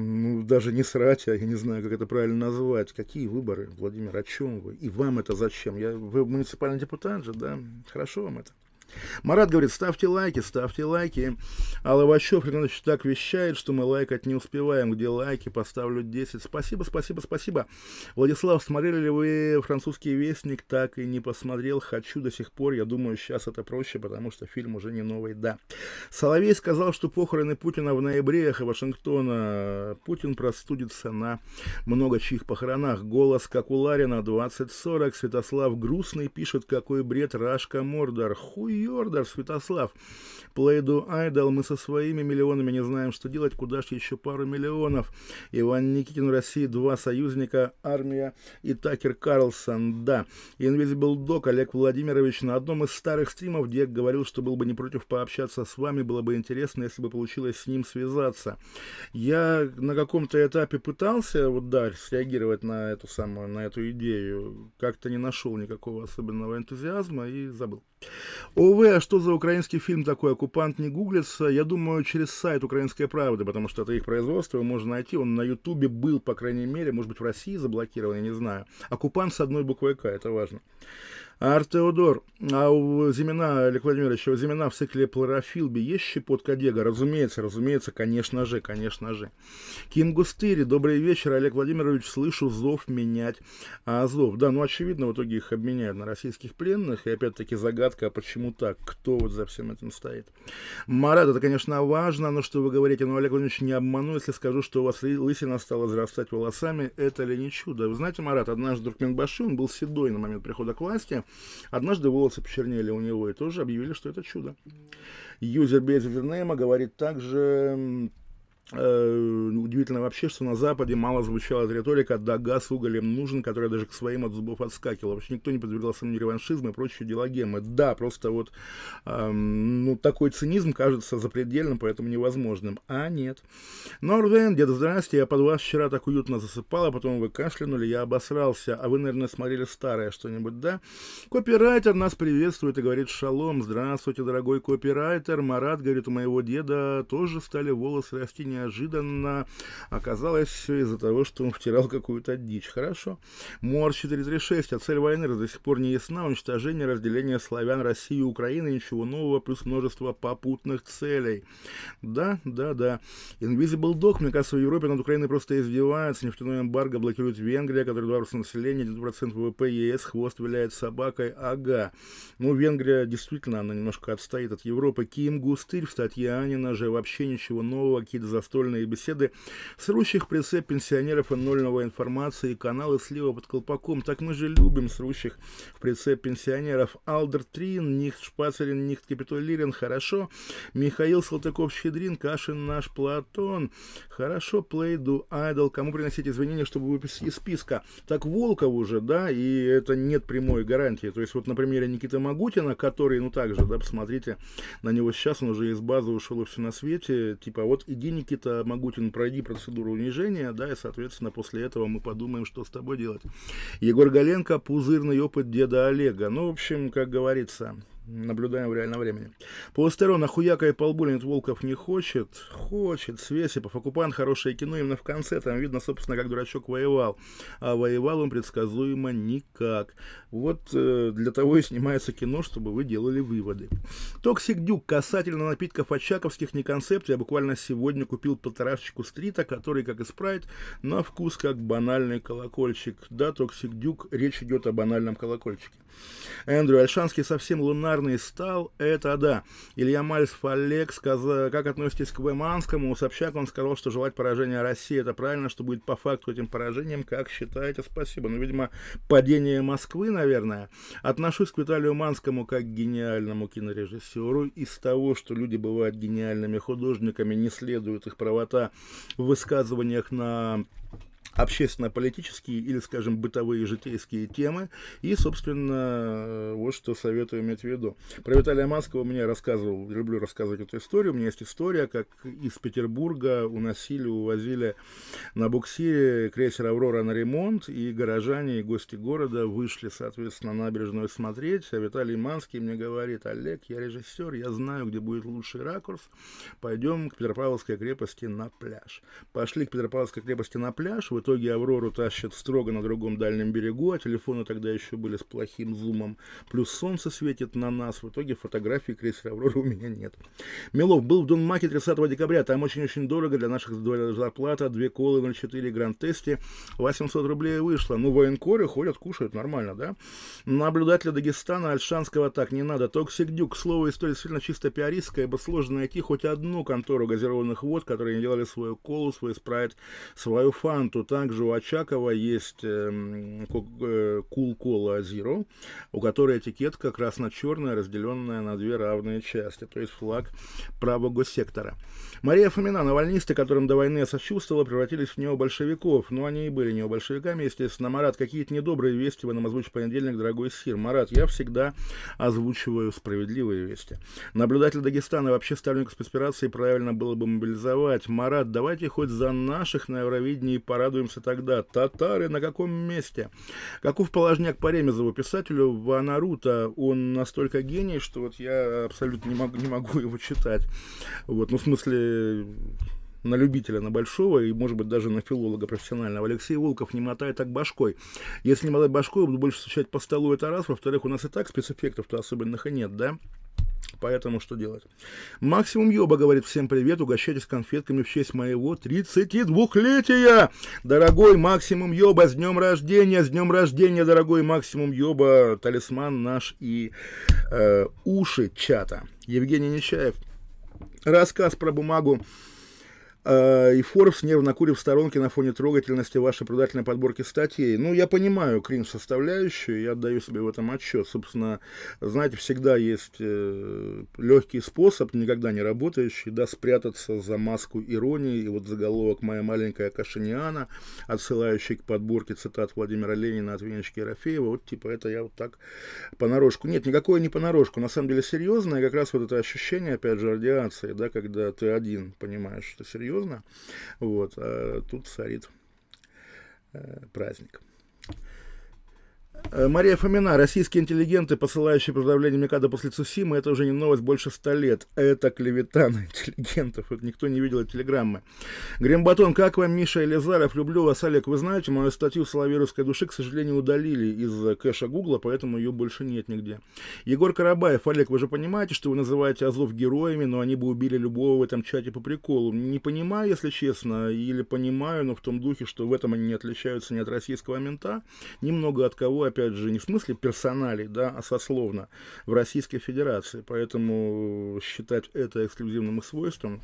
ну, даже не срать, а я не знаю, как это правильно назвать. Какие выборы, Владимир, о чем вы? И вам это зачем? Я, вы муниципальный депутат же, да? Хорошо вам это. Марат говорит, ставьте лайки, ставьте лайки. А Ловачев, значит, так вещает, что мы лайкать не успеваем. Где лайки? Поставлю 10. Спасибо, спасибо, спасибо. Владислав, смотрели ли вы французский вестник? Так и не посмотрел. Хочу до сих пор. Я думаю, сейчас это проще, потому что фильм уже не новый. Да. Соловей сказал, что похороны Путина в ноябре эхо Вашингтона. Путин простудится на много чьих похоронах. Голос, как у Ларина, 2040. Святослав Грустный пишет, какой бред Рашка Мордор. Хуй Йордар, Святослав. Плейду Айдол, мы со своими миллионами не знаем, что делать, куда же еще пару миллионов. Иван Никитин, России, два союзника, армия и Такер Карлсон, да. Инвизибл Док, Олег Владимирович, на одном из старых стримов Дек говорил, что был бы не против пообщаться с вами, было бы интересно, если бы получилось с ним связаться. Я на каком-то этапе пытался, вот да, среагировать на эту самую, на эту идею, как-то не нашел никакого особенного энтузиазма и забыл. О, увы, а что за украинский фильм такой «Оккупант» не гуглится, я думаю, через сайт Украинской правды, потому что это их производство, можно найти, он на Ютубе был, по крайней мере, может быть, в России заблокирован, я не знаю. «Оккупант» с одной буквой «К», это важно. Артеодор, а у Зимина, Олег Владимирович, у Зимина в цикле Плорофилби есть щепотка дега? Разумеется, разумеется, конечно же, конечно же. Кингустыри, добрый вечер, Олег Владимирович, слышу зов менять Азов. Да, ну очевидно, в итоге их обменяют на российских пленных, и опять-таки загадка, а почему так, кто вот за всем этим стоит. Марат, это, конечно, важно, но что вы говорите, но Олег Владимирович, не обману, если скажу, что у вас лысина стала взрастать волосами, это ли не чудо? Вы знаете, Марат, однажды Туркменбаши, он был седой на момент прихода к власти, Однажды волосы почернели у него и тоже объявили, что это чудо. Юзер без юзернейма говорит также Э, удивительно вообще, что на Западе мало звучала эта риторика «да газ уголем нужен», которая даже к своим от зубов отскакивала. Вообще никто не подвергался сомнению реваншизма и прочие дела гемы. Да, просто вот эм, ну, такой цинизм кажется запредельным, поэтому невозможным. А нет. Норвен, деда здрасте, я под вас вчера так уютно засыпал, а потом вы кашлянули, я обосрался. А вы, наверное, смотрели старое что-нибудь, да? Копирайтер нас приветствует и говорит «шалом». Здравствуйте, дорогой копирайтер. Марат говорит, у моего деда тоже стали волосы растения неожиданно оказалось все из-за того, что он втирал какую-то дичь. Хорошо. Мор 436. А цель войны до сих пор не ясна. Уничтожение, разделение славян России и Украины. Ничего нового, плюс множество попутных целей. Да, да, да. Invisible Dog, мне кажется, в Европе над Украиной просто издеваются. Нефтяное эмбарго блокирует Венгрия, которая 2% населения, 1% ВВП ЕС, хвост виляет собакой. Ага. Ну, Венгрия действительно, она немножко отстоит от Европы. Ким Густырь в статье Анина же вообще ничего нового, какие-то заступники застольные беседы, срущих прицеп пенсионеров и нольного информации, каналы слева под колпаком. Так мы же любим срущих в прицеп пенсионеров. Алдер Трин, Нихт Шпацерин, Нихт Капитулирин, хорошо. Михаил Салтыков-Щедрин, Кашин наш Платон. Хорошо, Плейду, Айдол, кому приносить извинения, чтобы выписать из списка. Так Волков уже, да, и это нет прямой гарантии. То есть вот на примере Никиты Магутина, который, ну также, да, посмотрите на него сейчас, он уже из базы ушел и все на свете. Типа вот иди, Никита, Никита Магутин, пройди процедуру унижения, да, и, соответственно, после этого мы подумаем, что с тобой делать. Егор Галенко, пузырный опыт деда Олега. Ну, в общем, как говорится, наблюдаем в реальном времени. Полустерон охуякает полбулинит Волков не хочет. Хочет, Свесипов. Оккупант хорошее кино именно в конце. Там видно, собственно, как дурачок воевал. А воевал он предсказуемо никак. Вот э, для того и снимается кино, чтобы вы делали выводы. Токсик Дюк касательно напитков очаковских не концепт. Я буквально сегодня купил полторашечку стрита, который, как и спрайт, на вкус как банальный колокольчик. Да, Токсик Дюк, речь идет о банальном колокольчике. Эндрю Альшанский совсем лунар популярный стал, это да. Илья Мальцев Олег сказал, как относитесь к Выманскому? У Собчак он сказал, что желать поражения России это правильно, что будет по факту этим поражением. Как считаете? Спасибо. Ну, видимо, падение Москвы, наверное. Отношусь к Виталию Манскому как к гениальному кинорежиссеру. Из того, что люди бывают гениальными художниками, не следует их правота в высказываниях на общественно-политические или, скажем, бытовые житейские темы. И, собственно, вот что советую иметь в виду. Про Виталия Маскова мне рассказывал, люблю рассказывать эту историю. У меня есть история, как из Петербурга уносили, увозили на буксире крейсер «Аврора» на ремонт, и горожане и гости города вышли, соответственно, на набережную смотреть, а Виталий Манский мне говорит, Олег, я режиссер, я знаю, где будет лучший ракурс, пойдем к Петропавловской крепости на пляж. Пошли к Петропавловской крепости на пляж, вот итоге Аврору тащат строго на другом дальнем берегу, а телефоны тогда еще были с плохим зумом. Плюс солнце светит на нас. В итоге фотографии крейсера Авроры у меня нет. Милов был в Дунмаке 30 декабря. Там очень-очень дорого для наших зарплата. Две колы 0,4 гранд-тесте. 800 рублей вышло. Ну, военкоры ходят, кушают нормально, да? Наблюдателя Дагестана Альшанского так не надо. Токсик Дюк. Слово история сильно чисто пиаристская, ибо сложно найти хоть одну контору газированных вод, которые не делали свою колу, свой спрайт, свою фанту также у Очакова есть Cool Cola Zero, у которой этикетка красно-черная, разделенная на две равные части, то есть флаг правого сектора. Мария Фомина, навальнисты, которым до войны я сочувствовала, превратились в необольшевиков, но ну, они и были необольшевиками, естественно. Марат, какие-то недобрые вести вы нам озвучите в понедельник, дорогой Сир. Марат, я всегда озвучиваю справедливые вести. Наблюдатель Дагестана, вообще сторонник спецоперации, правильно было бы мобилизовать. Марат, давайте хоть за наших на Евровидении порадуем радуемся тогда. Татары на каком месте? Каков положняк по Ремезову писателю? В Анаруто он настолько гений, что вот я абсолютно не могу, не могу его читать. Вот, ну, в смысле, на любителя, на большого и, может быть, даже на филолога профессионального. Алексей Волков не мотает так башкой. Если не мотать башкой, буду больше встречать по столу, это раз. Во-вторых, у нас и так спецэффектов-то особенных и нет, да? Поэтому что делать? Максимум Йоба говорит всем привет, угощайтесь конфетками в честь моего 32-летия. Дорогой Максимум Йоба, с днем рождения, с днем рождения, дорогой Максимум Йоба, талисман наш и э, уши чата. Евгений Нечаев. Рассказ про бумагу Э, и Форбс, нервно курив в сторонке на фоне трогательности вашей продательной подборки статей. Ну, я понимаю кринж-составляющую, я отдаю себе в этом отчет. Собственно, знаете, всегда есть э, легкий способ, никогда не работающий, да, спрятаться за маску иронии. И вот заголовок «Моя маленькая Кашиниана», отсылающий к подборке цитат Владимира Ленина от Венечки Ерофеева, вот типа это я вот так понарошку. Нет, никакое не понарошку, на самом деле серьезное, как раз вот это ощущение, опять же, радиации, да, когда ты один, понимаешь, что серьезно, серьезно. Вот, а тут царит э, праздник. Э, Мария Фомина. Российские интеллигенты, посылающие продавление Микада после Цусимы, это уже не новость больше ста лет. Это клевета на интеллигентов. Вот никто не видел телеграммы. Грембатон, как вам, Миша Елизаров? Люблю вас, Олег. Вы знаете, мою статью «Соловей русской души», к сожалению, удалили из э, кэша Гугла, поэтому ее больше нет нигде. Егор Карабаев. Олег, вы же понимаете, что вы называете Азов героями, но они бы убили любого в этом чате по приколу. Не понимаю, если честно, или понимаю, но в том духе, что в этом они не отличаются ни от российского мента, немного от кого опять же, не в смысле персоналей, да, а сословно в Российской Федерации. Поэтому считать это эксклюзивным свойством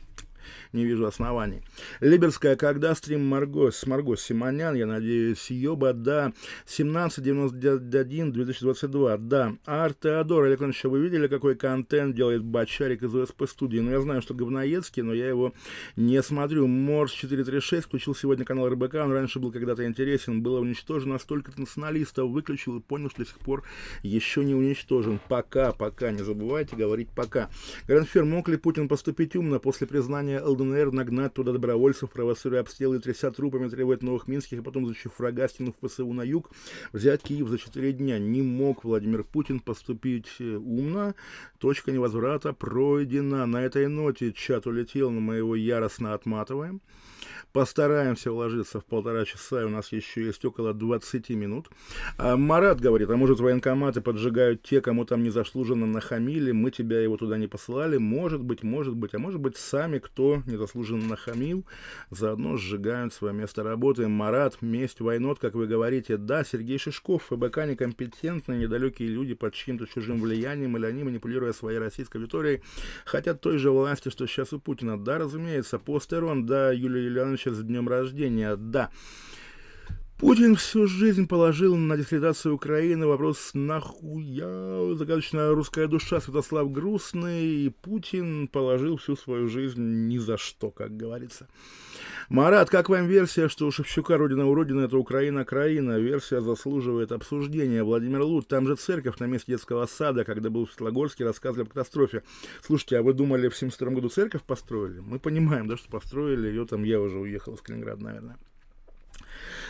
не вижу оснований. Либерская, когда стрим Марго, с Марго Симонян, я надеюсь, ее Йоба, да, 17.91.2022, да. Ар Теодор Александрович, вы видели, какой контент делает Бачарик из УСП студии? Ну, я знаю, что говноедский, но я его не смотрю. Морс 436 включил сегодня канал РБК, он раньше был когда-то интересен, было уничтожено столько-то националистов, выключил и понял, что до сих пор еще не уничтожен. Пока, пока, не забывайте говорить пока. Гранфер, мог ли Путин поступить умно после признания создания ЛДНР нагнать туда добровольцев, провоцируя обстрелы, тряся трупами, требует новых минских, а потом, зачем врага, в ПСУ на юг, взять Киев за 4 дня. Не мог Владимир Путин поступить э, умно. Точка невозврата пройдена. На этой ноте чат улетел, но мы его яростно отматываем. Постараемся уложиться в полтора часа, и у нас еще есть около 20 минут. А Марат говорит, а может военкоматы поджигают те, кому там незаслуженно нахамили, мы тебя его туда не посылали, может быть, может быть, а может быть сами, кто незаслуженно нахамил, заодно сжигают свое место работы. Марат, месть войнот, как вы говорите, да, Сергей Шишков, ФБК некомпетентные, недалекие люди под чьим-то чужим влиянием, или они, манипулируя своей российской аудиторией, хотят той же власти, что сейчас у Путина. Да, разумеется, по сторон, да, Юлия Юлианович Черчилль с днем рождения. Да. Путин всю жизнь положил на дискредитацию Украины вопрос «Нахуя?» Загадочная русская душа Святослав Грустный, и Путин положил всю свою жизнь ни за что, как говорится. Марат, как вам версия, что у Шевчука родина у родины это Украина краина? Версия заслуживает обсуждения. Владимир Лут, там же церковь на месте детского сада, когда был в Светлогорске, рассказывали о катастрофе. Слушайте, а вы думали, в 72 году церковь построили? Мы понимаем, да, что построили ее, там я уже уехал из Калининграда, наверное.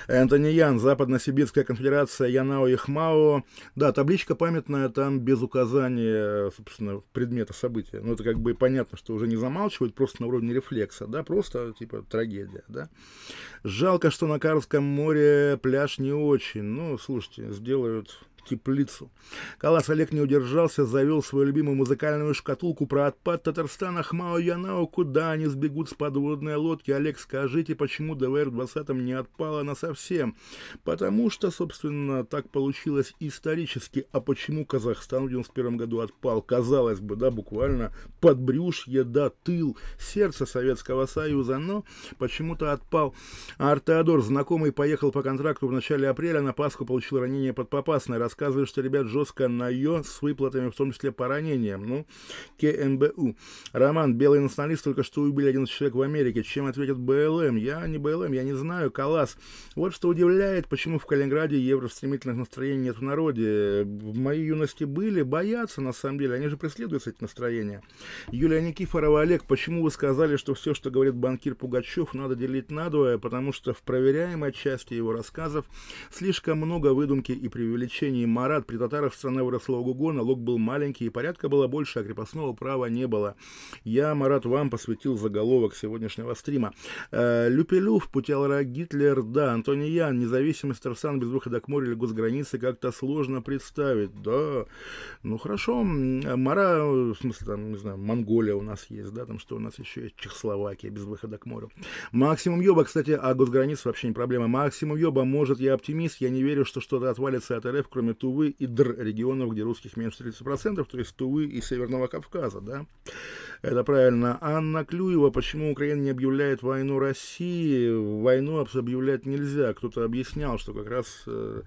Энтони Ян, Западно-Сибирская конфедерация Янао и Хмао. Да, табличка памятная там без указания, собственно, предмета события. Ну, это как бы понятно, что уже не замалчивают, просто на уровне рефлекса, да, просто, типа, трагедия, да. Жалко, что на Карском море пляж не очень. Ну, слушайте, сделают теплицу. Калас Олег не удержался, завел свою любимую музыкальную шкатулку про отпад Татарстана Хмао Янао, куда они сбегут с подводной лодки. Олег, скажите, почему ДВР в 20-м не отпала на совсем? Потому что, собственно, так получилось исторически. А почему Казахстан в 91 году отпал? Казалось бы, да, буквально под брюшье, да, тыл, сердце Советского Союза, но почему-то отпал. Артеодор, знакомый, поехал по контракту в начале апреля, на Пасху получил ранение под Попасной, раз рассказывает, что ребят жестко на ее с выплатами, в том числе по ранениям, ну, КМБУ. Роман, белый националист только что убили 11 человек в Америке. Чем ответят БЛМ? Я не БЛМ, я не знаю, Калас. Вот что удивляет, почему в Калининграде евростремительных настроений нет в народе. В моей юности были, боятся на самом деле, они же преследуются эти настроения. Юлия Никифорова, Олег, почему вы сказали, что все, что говорит банкир Пугачев, надо делить на надвое, потому что в проверяемой части его рассказов слишком много выдумки и преувеличений времени Марат при татарах страна выросла ого-го, налог был маленький и порядка было больше, а крепостного права не было. Я, Марат, вам посвятил заголовок сегодняшнего стрима. Э, Люпелюв, Путялра, Гитлер, да, Антони Ян, независимость Тарсан без выхода к морю или госграницы как-то сложно представить, да. Ну хорошо, Мара, в смысле, там, не знаю, Монголия у нас есть, да, там что у нас еще есть, Чехословакия без выхода к морю. Максимум Йоба, кстати, а госграниц вообще не проблема. Максимум Йоба, может, я оптимист, я не верю, что что-то отвалится от РФ, кроме Тувы и Др, регионов, где русских меньше 30%, то есть Тувы и Северного Кавказа, да? Это правильно. Анна Клюева, почему Украина не объявляет войну России? Войну объявлять нельзя. Кто-то объяснял, что как раз э,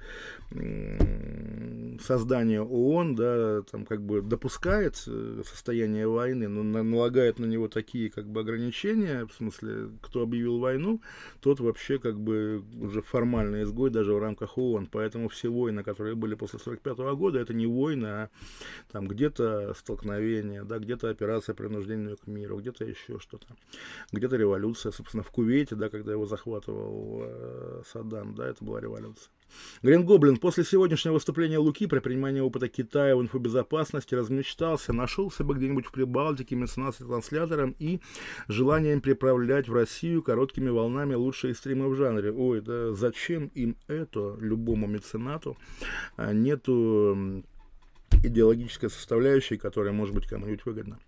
создание ООН, да, там как бы допускает э, состояние войны, но налагает на него такие как бы ограничения, в смысле, кто объявил войну, тот вообще как бы уже формальный изгой даже в рамках ООН, поэтому все войны, которые были после 45 года, это не война, а там где-то столкновение, да, где-то операция принуждения к миру, где-то еще что-то, где-то революция, собственно, в Кувейте, да, когда его захватывал э, Саддам, да, это была революция. Грин Гоблин после сегодняшнего выступления Луки про принимание опыта Китая в инфобезопасности размечтался, нашелся бы где-нибудь в Прибалтике меценат транслятором и желанием приправлять в Россию короткими волнами лучшие стримы в жанре. Ой, да зачем им это, любому меценату? А нету идеологическая составляющая, которая может быть кому-нибудь выгодна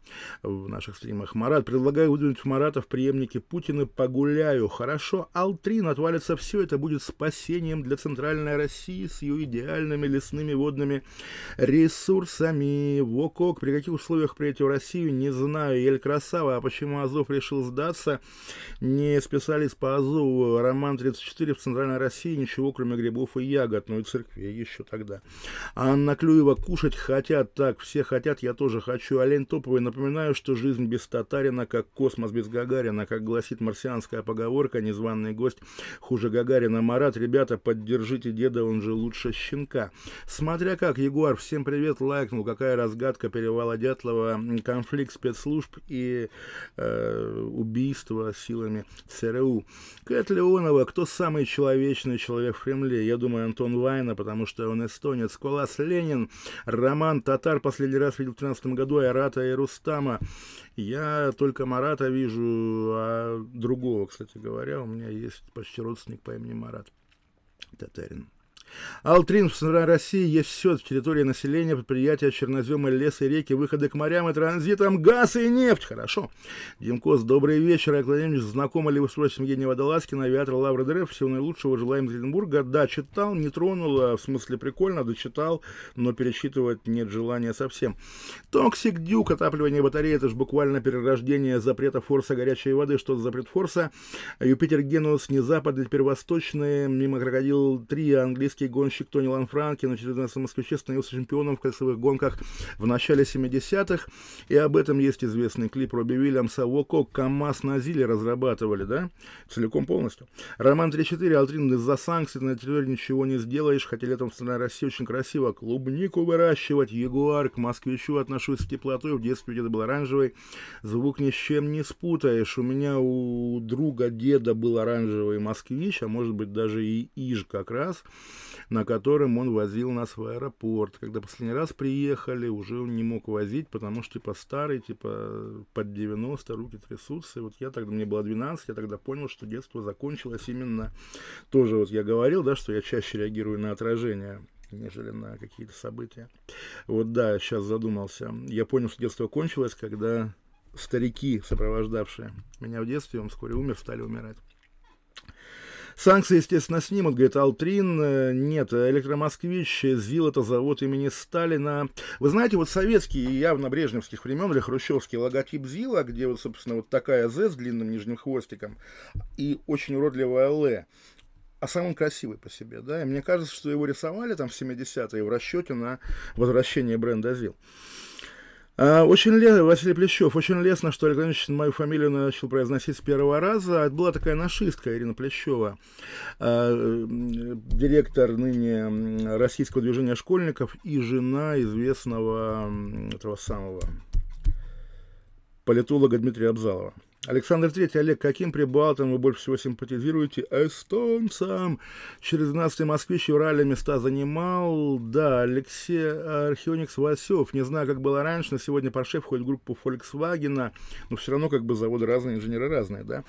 в наших стримах. Марат, предлагаю выдвинуть Марата в преемнике Путина, погуляю. Хорошо, Алтрин отвалится все, это будет спасением для Центральной России с ее идеальными лесными водными ресурсами. Вокок, при каких условиях прийти в Россию, не знаю. Ель Красава, а почему Азов решил сдаться? Не специалист по Азову, Роман 34 в Центральной России, ничего кроме грибов и ягод, ну и церкви еще тогда. Анна Клюева, кушать кушать хотят так, все хотят, я тоже хочу. Олень Топовый, напоминаю, что жизнь без татарина, как космос без Гагарина, как гласит марсианская поговорка, незваный гость хуже Гагарина. Марат, ребята, поддержите деда, он же лучше щенка. Смотря как, Егор, всем привет, лайкнул, какая разгадка перевала Дятлова, конфликт спецслужб и э, убийство силами ЦРУ. Кэт Леонова, кто самый человечный человек в Кремле? Я думаю, Антон Вайна, потому что он эстонец. Колас Ленин, Роман Татар последний раз видел в 2013 году Айрата и Рустама. Я только Марата вижу, а другого, кстати говоря, у меня есть почти родственник по имени Марат Татарин. Алтрин в России есть все территория населения, предприятия, черноземы, лесы, реки, выходы к морям и транзитам, газ и нефть. Хорошо. Димкос, добрый вечер. Я Владимирович, знакомы ли вы с прочим Евгения Водолазкина, авиатор Лавра ДРФ? Всего наилучшего. Желаем из Екатеринбурга. Да, читал, не тронул, в смысле прикольно, дочитал, но пересчитывать нет желания совсем. Токсик Дюк, отапливание батареи, это же буквально перерождение запрета форса горячей воды. Что за запрет форса? Юпитер Генус, не западный, теперь восточный, мимо крокодил 3, английский Американский гонщик Тони Ланфранки на 14-м москвиче становился чемпионом в кольцевых гонках в начале 70-х. И об этом есть известный клип Робби Уильямса «Воко КамАЗ на Зиле» разрабатывали, да? Целиком полностью. Роман 3.4. Алтрин, из-за санкций на территории ничего не сделаешь, хотя летом в стране России очень красиво. Клубнику выращивать, Ягуар, к москвичу отношусь с теплотой. В детстве деда был оранжевый. Звук ни с чем не спутаешь. У меня у друга деда был оранжевый москвич, а может быть даже и Иж как раз на котором он возил нас в аэропорт. Когда последний раз приехали, уже он не мог возить, потому что, типа, старый, типа, под 90, руки трясутся. И вот я тогда, мне было 12, я тогда понял, что детство закончилось именно тоже, вот я говорил, да, что я чаще реагирую на отражение нежели на какие-то события. Вот да, сейчас задумался. Я понял, что детство кончилось, когда старики, сопровождавшие меня в детстве, он вскоре умер, стали умирать. Санкции, естественно, снимут, говорит Алтрин. Э, нет, электромосквич, э, ЗИЛ это завод имени Сталина. Вы знаете, вот советский, явно брежневских времен, или хрущевский логотип ЗИЛа, где вот, собственно, вот такая З с длинным нижним хвостиком и очень уродливая Л а самый красивый по себе, да, и мне кажется, что его рисовали там в 70-е в расчете на возвращение бренда ЗИЛ. А, очень лестно, Василий Плещев, очень лестно, что Олег мою фамилию начал произносить с первого раза. Это Была такая нашистка Ирина Плещева, а, директор ныне Российского движения школьников и жена известного этого самого политолога Дмитрия Абзалова. Александр III, Олег, каким прибалтам вы больше всего симпатизируете? Эстонцам! Через 12 москвич Урале места занимал. Да, Алексей Архионикс Васев. Не знаю, как было раньше, но сегодня Порше входит в группу Volkswagen, но все равно как бы заводы разные, инженеры разные, да?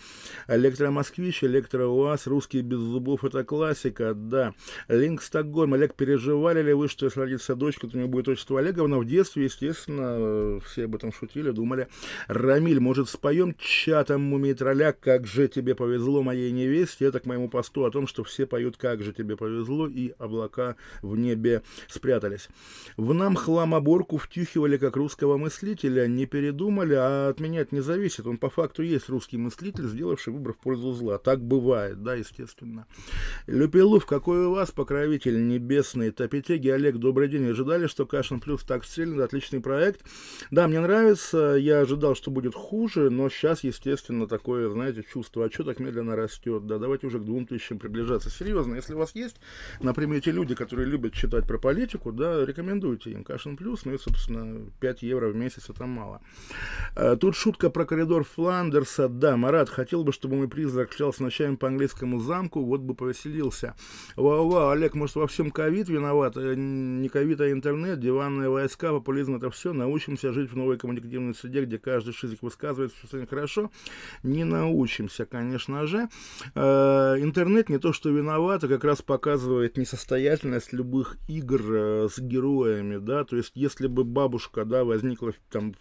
Электро Москвич, Электро УАЗ, русские без зубов, это классика, да. Линк Стокгольм. Олег, переживали ли вы, что если родится дочка, то у нее будет отчество Олеговна? В детстве, естественно, э, все об этом шутили, думали. Рамиль, может, споем? Ща там мумий как же тебе повезло моей невесте. Это к моему посту о том, что все поют «Как же тебе повезло» и облака в небе спрятались. В нам хламоборку втюхивали как русского мыслителя, не передумали, а от меня это не зависит. Он по факту есть русский мыслитель, сделавший выбор в пользу зла. Так бывает, да, естественно. Люпилов, какой у вас покровитель небесный? Топитеги, Олег, добрый день. Ожидали, что Кашин Плюс так стрельнет? Отличный проект. Да, мне нравится. Я ожидал, что будет хуже, но сейчас, естественно, такое, знаете, чувство, а что так медленно растет, да, давайте уже к двум тысячам приближаться. Серьезно, если у вас есть, например, эти люди, которые любят читать про политику, да, рекомендуйте им Кашин Плюс, ну и, собственно, 5 евро в месяц это мало. Э, тут шутка про коридор Фландерса, да, Марат, хотел бы, чтобы мой приз заключался ночами по английскому замку, вот бы повеселился. Вау-вау, Олег, может, во всем ковид виноват? Э, не ковид, а интернет, диванные войска, популизм, это все. Научимся жить в новой коммуникативной среде, где каждый шизик высказывает, что все хорошо хорошо, не научимся, конечно же. Э, интернет не то что виноват, а как раз показывает несостоятельность любых игр э, с героями, да, то есть если бы бабушка, да, возникла там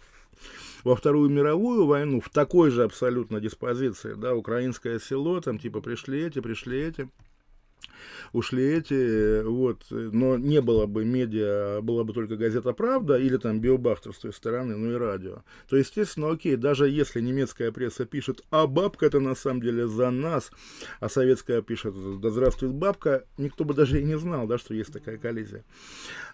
во Вторую мировую войну в такой же абсолютно диспозиции, да, украинское село, там типа пришли эти, пришли эти, ушли эти, э, вот, э, но не было бы медиа, была бы только газета «Правда» или там «Биобахтер» с той стороны, ну и радио. То, естественно, окей, даже если немецкая пресса пишет, а бабка-то на самом деле за нас, а советская пишет, да здравствует бабка, никто бы даже и не знал, да, что есть такая коллизия.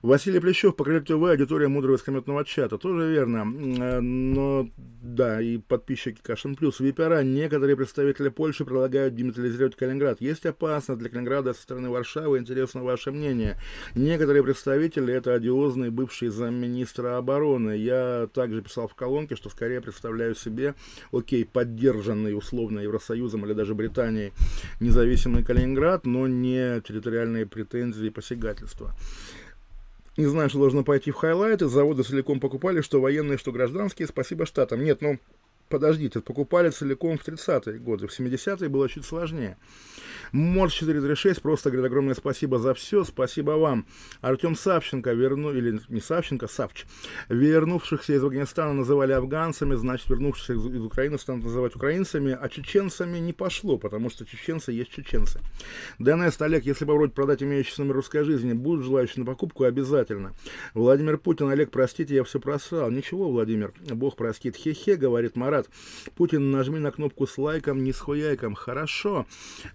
Василий Плещев, покрыть ТВ, аудитория мудрого искрометного чата, тоже верно, э, но, да, и подписчики Кашин Плюс, Випера, некоторые представители Польши предлагают деметализировать Калининград. Есть опасность для Калининграда с стороны Варшавы интересно ваше мнение. Некоторые представители – это одиозные бывшие замминистра обороны. Я также писал в колонке, что скорее представляю себе, окей, поддержанный условно Евросоюзом или даже Британией независимый Калининград, но не территориальные претензии и посягательства. Не знаю, что должно пойти в хайлайты. Заводы целиком покупали, что военные, что гражданские. Спасибо штатам. Нет, ну, подождите, покупали целиком в 30-е годы, в 70-е было чуть сложнее. Морс 436 просто говорит огромное спасибо за все, спасибо вам. Артем Савченко, верну, или не Савченко, Савч, вернувшихся из Афганистана называли афганцами, значит, вернувшихся из, из Украины станут называть украинцами, а чеченцами не пошло, потому что чеченцы есть чеченцы. ДНС, Олег, если попробовать продать имеющийся номер русской жизни, будут желающие на покупку, обязательно. Владимир Путин, Олег, простите, я все просрал. Ничего, Владимир, Бог простит. Хе-хе, говорит Марат аппарат. Путин, нажми на кнопку с лайком, не с хуяйком. Хорошо.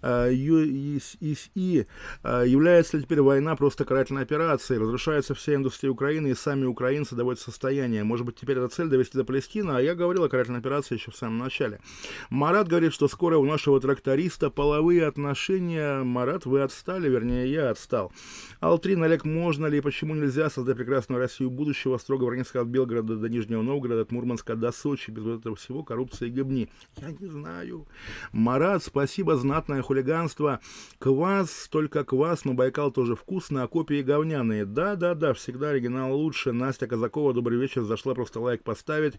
А, ЮСИ. А, является ли теперь война просто карательной операцией? Разрушается все индустрии Украины и сами украинцы доводят состояние. Может быть, теперь эта цель довести до Палестины? А я говорил о карательной операции еще в самом начале. Марат говорит, что скоро у нашего тракториста половые отношения. Марат, вы отстали, вернее, я отстал. Алтрин, Олег, можно ли и почему нельзя создать прекрасную Россию будущего, строго в от Белгорода до Нижнего Новгорода, от Мурманска до Сочи, без вот этого всего? всего коррупция и гобни. Я не знаю. Марат, спасибо, знатное хулиганство. Квас, только квас, но Байкал тоже вкусно, а копии говняные. Да-да-да, всегда оригинал лучше. Настя Казакова, добрый вечер, зашла просто лайк поставить.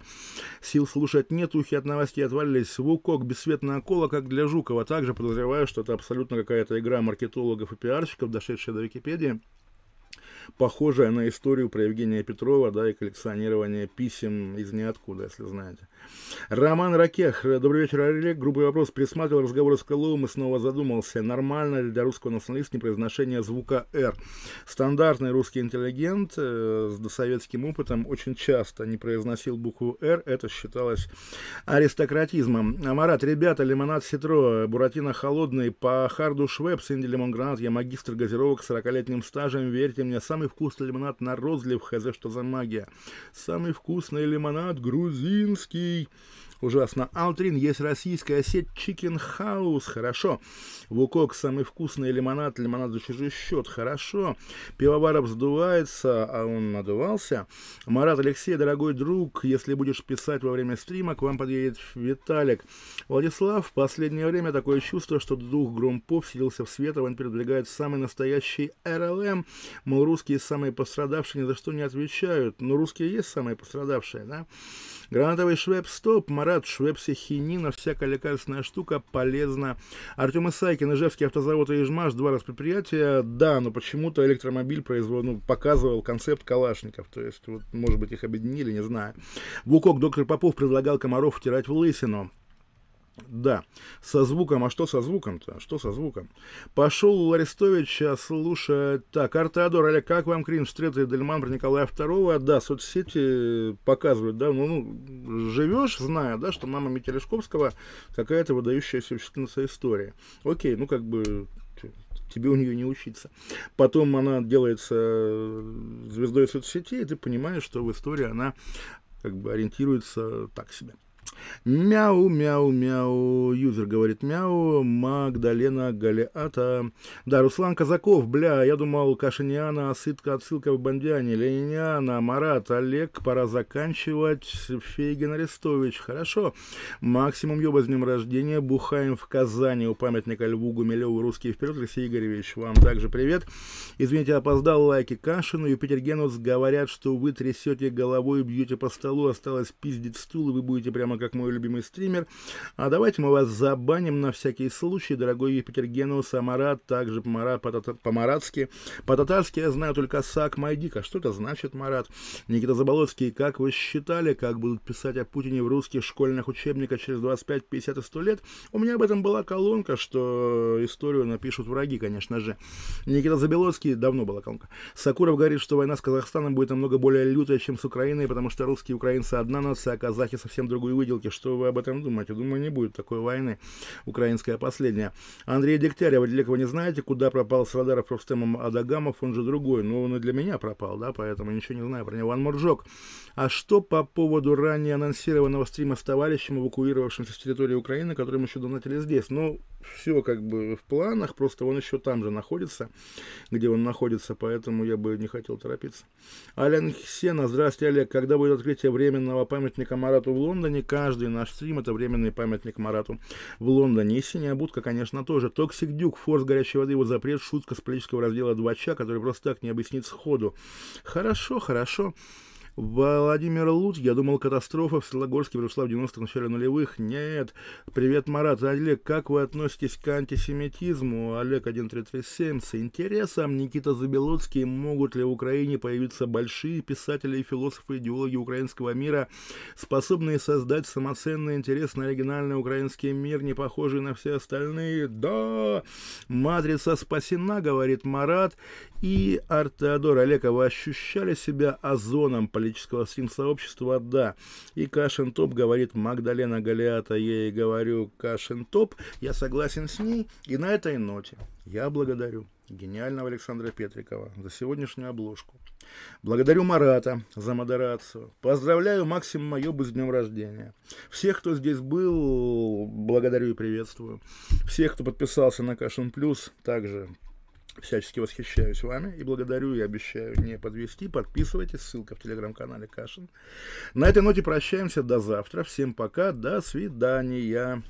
Сил слушать нет, ухи от новостей отвалились. Вукок, бесцветная кола, как для Жукова. Также подозреваю, что это абсолютно какая-то игра маркетологов и пиарщиков, дошедшая до Википедии похожая на историю про Евгения Петрова, да, и коллекционирование писем из ниоткуда, если знаете. Роман Ракех. Добрый вечер, Олег. Грубый вопрос. присматривал разговор с Крыловым и снова задумался, нормально ли для русского националиста непроизношение звука «р». Стандартный русский интеллигент э, с досоветским опытом очень часто не произносил букву «р». Это считалось аристократизмом. Марат, ребята, лимонад Ситро, Буратино холодный, по харду Швеб, Инди Лимон я магистр газировок с 40-летним стажем, верьте мне, Самый вкусный лимонад на розлив, хз, что за магия. Самый вкусный лимонад грузинский ужасно. Алтрин, есть российская сеть Chicken House, хорошо. Вукок, самый вкусный лимонад, лимонад за чужой счет, хорошо. Пивоваров вздувается, а он надувался. Марат Алексей, дорогой друг, если будешь писать во время стрима, к вам подъедет Виталик. Владислав, в последнее время такое чувство, что дух Громпов вселился в Светова, он передвигает самый настоящий РЛМ. Эм. Мол, русские самые пострадавшие ни за что не отвечают. Но ну, русские есть самые пострадавшие, да? Гранатовый швепс-стоп, Марат, швепсихинина, всякая лекарственная штука полезна. Артем Исайкин, Ижевский автозавод и Ижмаш, два раз предприятия. Да, но почему-то электромобиль производ... ну, показывал концепт калашников. То есть, вот, может быть, их объединили, не знаю. Вукок, доктор Попов предлагал комаров втирать в лысину. Да, со звуком. А что со звуком-то? А что со звуком? Пошел у Арестовича слушать... Так, Артеодор, Олег, как вам Крин встретил Дельман про Николая II? Да, соцсети показывают, да, ну, ну живешь, зная, да, что мама Метерешковского какая-то выдающаяся учительница истории. Окей, ну, как бы, тебе у нее не учиться. Потом она делается э, звездой соцсетей, и ты понимаешь, что в истории она как бы ориентируется так себе. Мяу, мяу, мяу. Юзер говорит мяу. Магдалена Галиата. Да, Руслан Казаков, бля, я думал, Кашиниана, Осытка, отсылка в Бондиане, Лениниана, Марат, Олег, пора заканчивать. Фейген Арестович, хорошо. Максимум Йоба с днем рождения. Бухаем в Казани у памятника Льву Гумилеву. Русский вперед, Алексей Игоревич, вам также привет. Извините, опоздал лайки Кашину. Юпитер Генус говорят, что вы трясете головой, бьете по столу, осталось пиздить стул, и вы будете прямо как мой любимый стример. А давайте мы вас забаним на всякий случай, дорогой Епитергену, Самарат, также Помарат, по-маратски. По-татарски я знаю только Сак Майдика. Что это значит, Марат? Никита Заболоцкий, как вы считали, как будут писать о Путине в русских школьных учебниках через 25, 50 и 100 лет? У меня об этом была колонка, что историю напишут враги, конечно же. Никита Забелоцкий, давно была колонка. Сакуров говорит, что война с Казахстаном будет намного более лютая, чем с Украиной, потому что русские и украинцы одна нация, а казахи совсем другую выделку проходилке, что вы об этом думаете? Думаю, не будет такой войны. Украинская последняя. Андрей Дегтярев, Делекова не знаете, куда пропал с радаров Рустемом Адагамов, он же другой. но ну, он и для меня пропал, да, поэтому ничего не знаю про него. Иван Муржок. А что по поводу ранее анонсированного стрима с товарищем, эвакуировавшимся с территории Украины, которым еще донатили здесь? Ну, все как бы в планах, просто он еще там же находится, где он находится, поэтому я бы не хотел торопиться. Ален Хсена, здравствуйте, Олег. Когда будет открытие временного памятника Марату в Лондоне? Каждый наш стрим – это временный памятник Марату в Лондоне. И синяя будка, конечно, тоже. Токсик Дюк, форс горячей воды, его запрет, шутка с политического раздела 2 ча, который просто так не объяснит сходу. Хорошо, хорошо. Владимир Луч, я думал, катастрофа в Светлогорске пришла в 90-х, начале нулевых. Нет. Привет, Марат. Олег, как вы относитесь к антисемитизму? Олег 1337. С интересом, Никита Забелоцкий, могут ли в Украине появиться большие писатели и философы, идеологи украинского мира, способные создать самоценный, интересный, оригинальный украинский мир, не похожий на все остальные? Да! Матрица спасена, говорит Марат и Артеодор Олекова ощущали себя озоном политического стрим-сообщества «Да». И Кашин Топ говорит Магдалена Галиата, я ей говорю Кашин Топ, я согласен с ней, и на этой ноте я благодарю гениального Александра Петрикова за сегодняшнюю обложку. Благодарю Марата за модерацию. Поздравляю Максима Майобу с днем рождения. Всех, кто здесь был, благодарю и приветствую. Всех, кто подписался на Кашин Плюс, также Всячески восхищаюсь вами и благодарю и обещаю не подвести. Подписывайтесь, ссылка в телеграм-канале Кашин. На этой ноте прощаемся до завтра. Всем пока, до свидания.